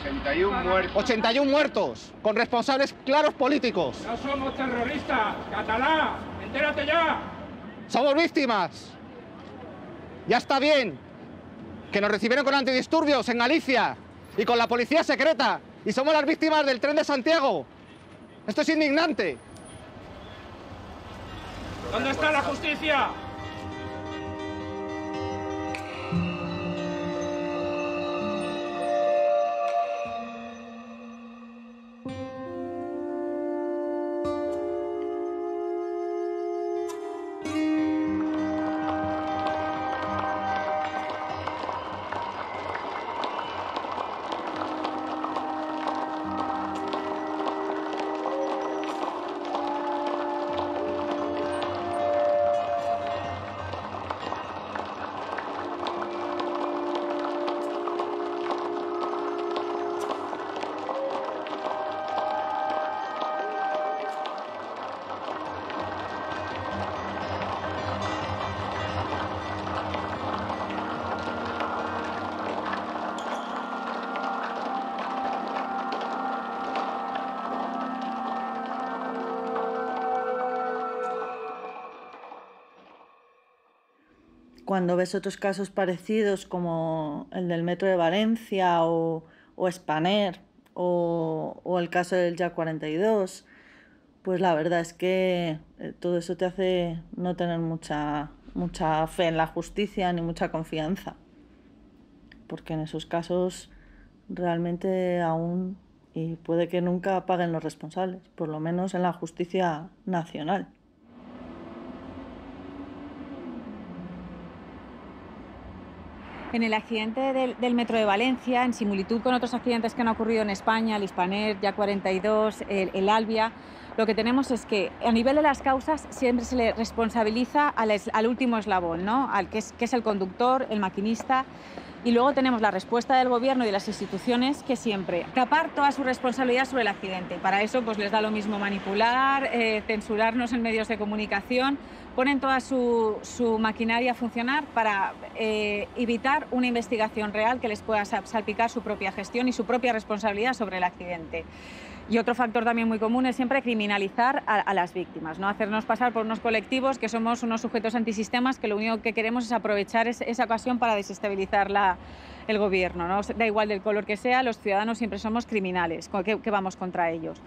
81 muertos. 81 muertos, con responsables claros políticos. No somos terroristas, catalá, entérate ya. Somos víctimas. Ya está bien. Que nos recibieron con antidisturbios en Galicia y con la policía secreta y somos las víctimas del tren de Santiago. Esto es indignante. ¿Dónde está la justicia? cuando ves otros casos parecidos como el del Metro de Valencia o, o Spaner o, el caso del ya 42, pues la verdad es que eh, todo eso te hace no tener mucha, mucha fe en la justicia ni mucha confianza, porque en esos casos realmente aún y puede que nunca paguen los responsables, por lo menos en la justicia nacional. En el accidente del, metro de Valencia, en similitud con otros accidentes que han ocurrido en España, el Hispaner, ya 42, el, el Albia, lo que tenemos es que a nivel de las causas siempre se le responsabiliza al, último eslabón, ¿no? al que es el conductor, el maquinista. Y luego tenemos la respuesta del gobierno y de las instituciones que siempre tapar toda su responsabilidad sobre el accidente. Para eso pues les da lo mismo manipular, eh, censurarnos en medios de comunicación, ponen toda su, maquinaria a funcionar para eh, evitar una investigación real que les pueda salpicar su propia gestión y su propia responsabilidad sobre el accidente. Y otro factor también muy común es siempre criminalizar a, las víctimas, ¿no? hacernos pasar por unos colectivos que somos unos sujetos antisistemas que lo único que queremos es aprovechar esa ocasión para desestabilizar el gobierno. ¿no? Da igual del color que sea, los ciudadanos siempre somos criminales, que, vamos contra ellos.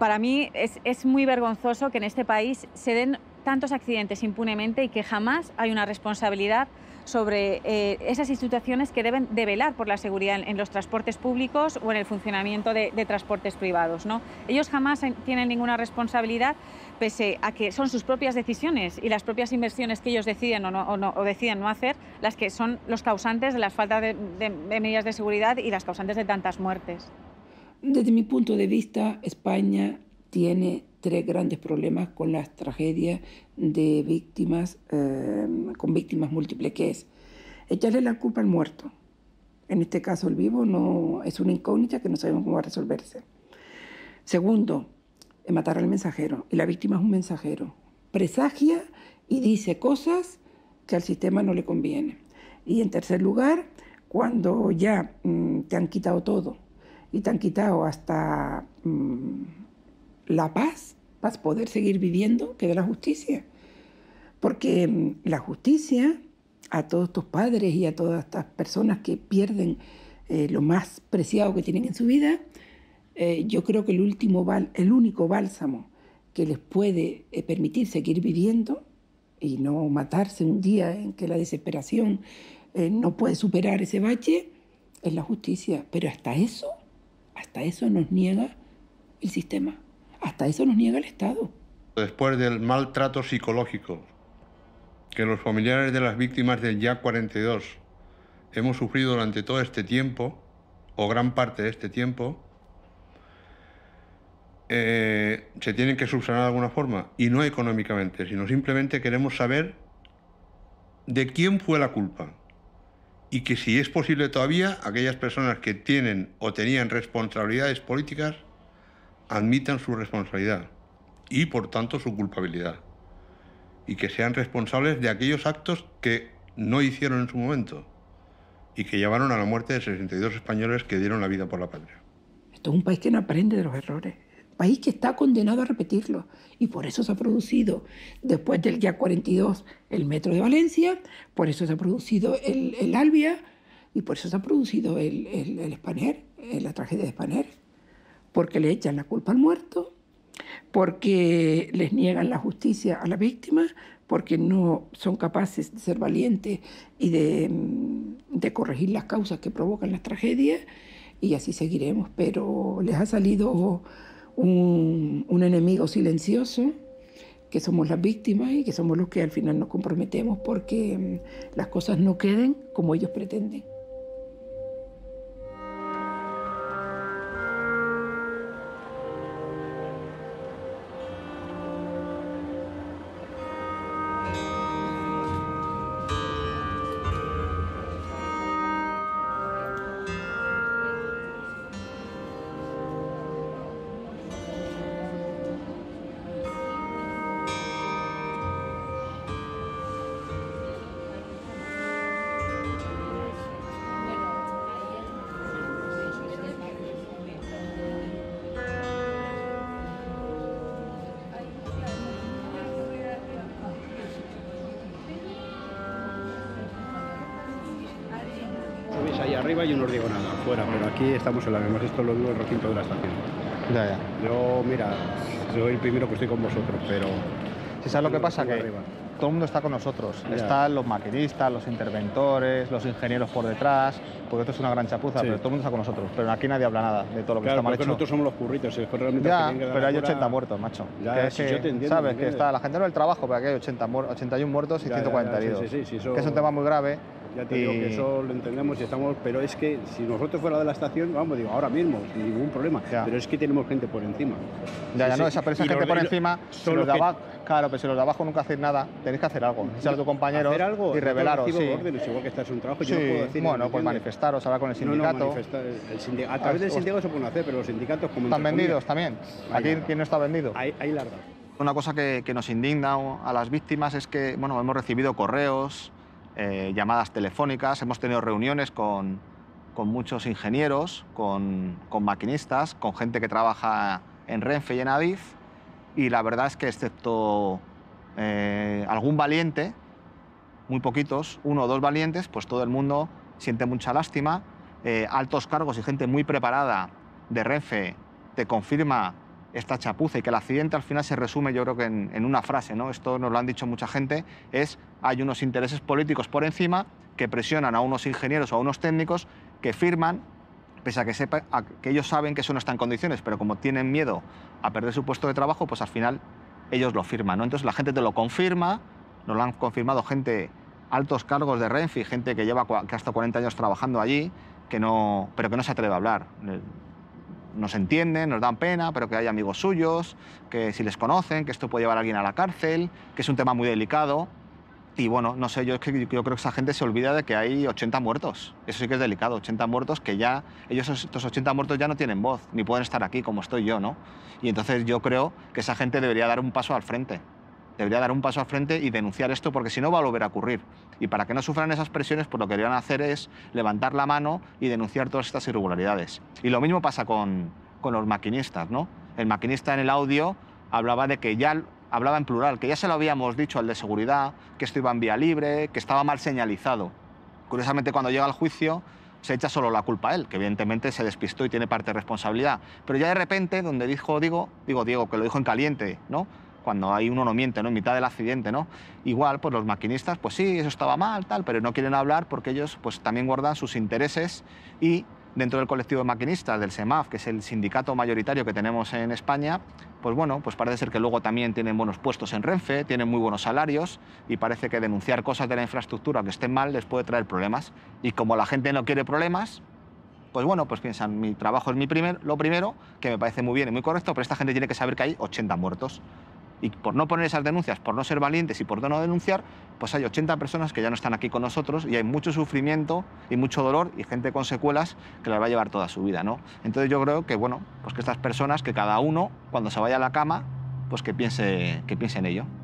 Para mí es, es muy vergonzoso que en este país se den tantos accidentes impunemente y que jamás hay una responsabilidad sobre eh, esas instituciones que deben de velar por la seguridad en, los transportes públicos o en el funcionamiento de, transportes privados. ¿no? Ellos jamás tienen ninguna responsabilidad pese a que son sus propias decisiones y las propias inversiones que ellos deciden o, deciden no hacer las que son los causantes de la falta de medidas de seguridad y las causantes de tantas muertes. Desde mi punto de vista, España tiene tres grandes problemas con las tragedias de víctimas, eh, con víctimas múltiples, que es echarle la culpa al muerto. En este caso el vivo no es una incógnita que no sabemos cómo va a resolverse. Segundo, matar al mensajero. Y la víctima es un mensajero. Presagia y dice cosas que al sistema no le conviene. Y en tercer lugar, cuando ya mm, te han quitado todo y te han quitado hasta... Mm, la paz para poder seguir viviendo que es la justicia. Porque mm, la justicia a todos estos padres y a todas estas personas que pierden eh, lo más preciado que tienen en su vida, eh, yo creo que el, último el único bálsamo que les puede eh, permitir seguir viviendo y no matarse un día en que la desesperación no puede superar ese bache es la justicia. Pero hasta eso, hasta eso nos niega el sistema. Hasta eso nos niega el Estado. Después del maltrato psicológico que los familiares de las víctimas del YA 42 hemos sufrido durante todo este tiempo, o gran parte de este tiempo, eh, se tienen que subsanar de alguna forma, y no económicamente, sino simplemente queremos saber de quién fue la culpa. Y que si es posible todavía, aquellas personas que tienen o tenían responsabilidades políticas admitan su responsabilidad y por tanto su culpabilidad y que sean responsables de aquellos actos que no hicieron en su momento y que llevaron a la muerte de 62 españoles que dieron la vida por la patria. Esto es un país que no aprende de los errores, país que está condenado a repetirlos y por eso se ha producido después del día 42 el metro de Valencia, por eso se ha producido el, Albia y por eso se ha producido el, el, el eh, la tragedia de Spanier porque le echan la culpa al muerto, porque les niegan la justicia a la víctima, porque no son capaces de ser valientes y mm, de, corregir las causas que provocan las tragedias, y así seguiremos. Pero les ha salido un, un enemigo silencioso, que somos las víctimas y que somos los que al final nos comprometemos porque mm, las cosas no queden como ellos pretenden. estamos en la misma. Esto lo digo en el de la estación. Ya, ya. Yo, mira, soy el primero que estoy con vosotros, pero... Si sabes lo que pasa, que todo el mundo está con nosotros. Están los maquinistas, los interventores, los ingenieros por detrás, porque esto es una gran chapuza, pero todo el mundo está con nosotros. Pero aquí nadie habla nada de todo lo que está mal hecho. nosotros somos los curritos. pero hay 80 muertos, macho. Ya, que ¿Sabes? Que está la gente no del trabajo, pero aquí hay 80 81 muertos y 140 heridos. Sí, Que es un tema muy grave ya te digo que eso lo entendemos y estamos, pero es que si nosotros fuera de la estación, vamos, digo, ahora mismo, sin ningún problema, pero es que tenemos gente por encima. Ya, ya, no, esa presión de gente por encima, los, abajo, claro, pero si los de abajo nunca hacéis nada, tenéis que hacer algo, echar tu compañero y revelaros. Sí. que un trabajo, Bueno, pues manifestaros, hablar con el sindicato. No, no, el a través ah, del sindicato se puede hacer, pero los sindicatos como. Están vendidos también. Aquí, no está vendido? Ahí, ahí larga. Una cosa que, que nos indigna a las víctimas es que, bueno, hemos recibido correos, eh, llamadas telefónicas, hemos tenido reuniones con, con muchos ingenieros, con, con maquinistas, con gente que trabaja en Renfe y en Adif, y la verdad es que excepto eh, algún valiente, muy poquitos, uno o dos valientes, pues todo el mundo siente mucha lástima. Eh, altos cargos y gente muy preparada de Renfe te confirma esta chapuza y que el accidente al final se resume yo creo que en, una frase, ¿no? esto nos lo han dicho mucha gente, es hay unos intereses políticos por encima que presionan a unos ingenieros o a unos técnicos que firman, pese a que, sepa, que ellos saben que eso no está en condiciones, pero como tienen miedo a perder su puesto de trabajo, pues al final ellos lo firman. ¿no? Entonces la gente te lo confirma, nos lo han confirmado gente, altos cargos de Renfi, gente que lleva hasta 40 años trabajando allí, que no, pero que no se atreve a hablar nos entienden, nos dan pena, pero que hay amigos suyos, que si les conocen, que esto puede llevar a alguien a la cárcel, que es un tema muy delicado. Y bueno, no sé, yo, yo creo que esa gente se olvida de que hay 80 muertos. Eso sí que es delicado, 80 muertos que ya, ellos estos 80 muertos ya no tienen voz, ni pueden estar aquí como estoy yo, ¿no? Y entonces yo creo que esa gente debería dar un paso al frente debería dar un paso al frente y denunciar esto porque si no va a volver a ocurrir. Y para que no sufran esas presiones, pues lo que deberían hacer es levantar la mano y denunciar todas estas irregularidades. Y lo mismo pasa con, con los maquinistas, ¿no? El maquinista en el audio hablaba de que ya hablaba en plural, que ya se lo habíamos dicho al de seguridad, que esto iba en vía libre, que estaba mal señalizado. Curiosamente, cuando llega al juicio, se echa solo la culpa a él, que evidentemente se despistó y tiene parte de responsabilidad. Pero ya de repente, donde dijo digo, digo Diego, que lo dijo en caliente, ¿no? cuando hay uno no miente, ¿no? En mitad del accidente, ¿no? Igual, pues los maquinistas, pues sí, eso estaba mal, tal, pero no quieren hablar porque ellos pues también guardan sus intereses y dentro del colectivo de maquinistas del SEMAF, que es el sindicato mayoritario que tenemos en España, pues bueno, pues parece ser que luego también tienen buenos puestos en Renfe, tienen muy buenos salarios y parece que denunciar cosas de la infraestructura que estén mal les puede traer problemas. Y como la gente no quiere problemas, pues bueno, pues piensan, mi trabajo es mi primer, lo primero, que me parece muy bien y muy correcto, pero esta gente tiene que saber que hay 80 muertos y por no poner esas denuncias, por no ser valientes y por no denunciar, pues hay 80 personas que ya no están aquí con nosotros y hay mucho sufrimiento y mucho dolor y gente con secuelas que las va a llevar toda su vida, ¿no? Entonces yo creo que, bueno, pues que estas personas, que cada uno, cuando se vaya a la cama, pues que piense, que piense en ello.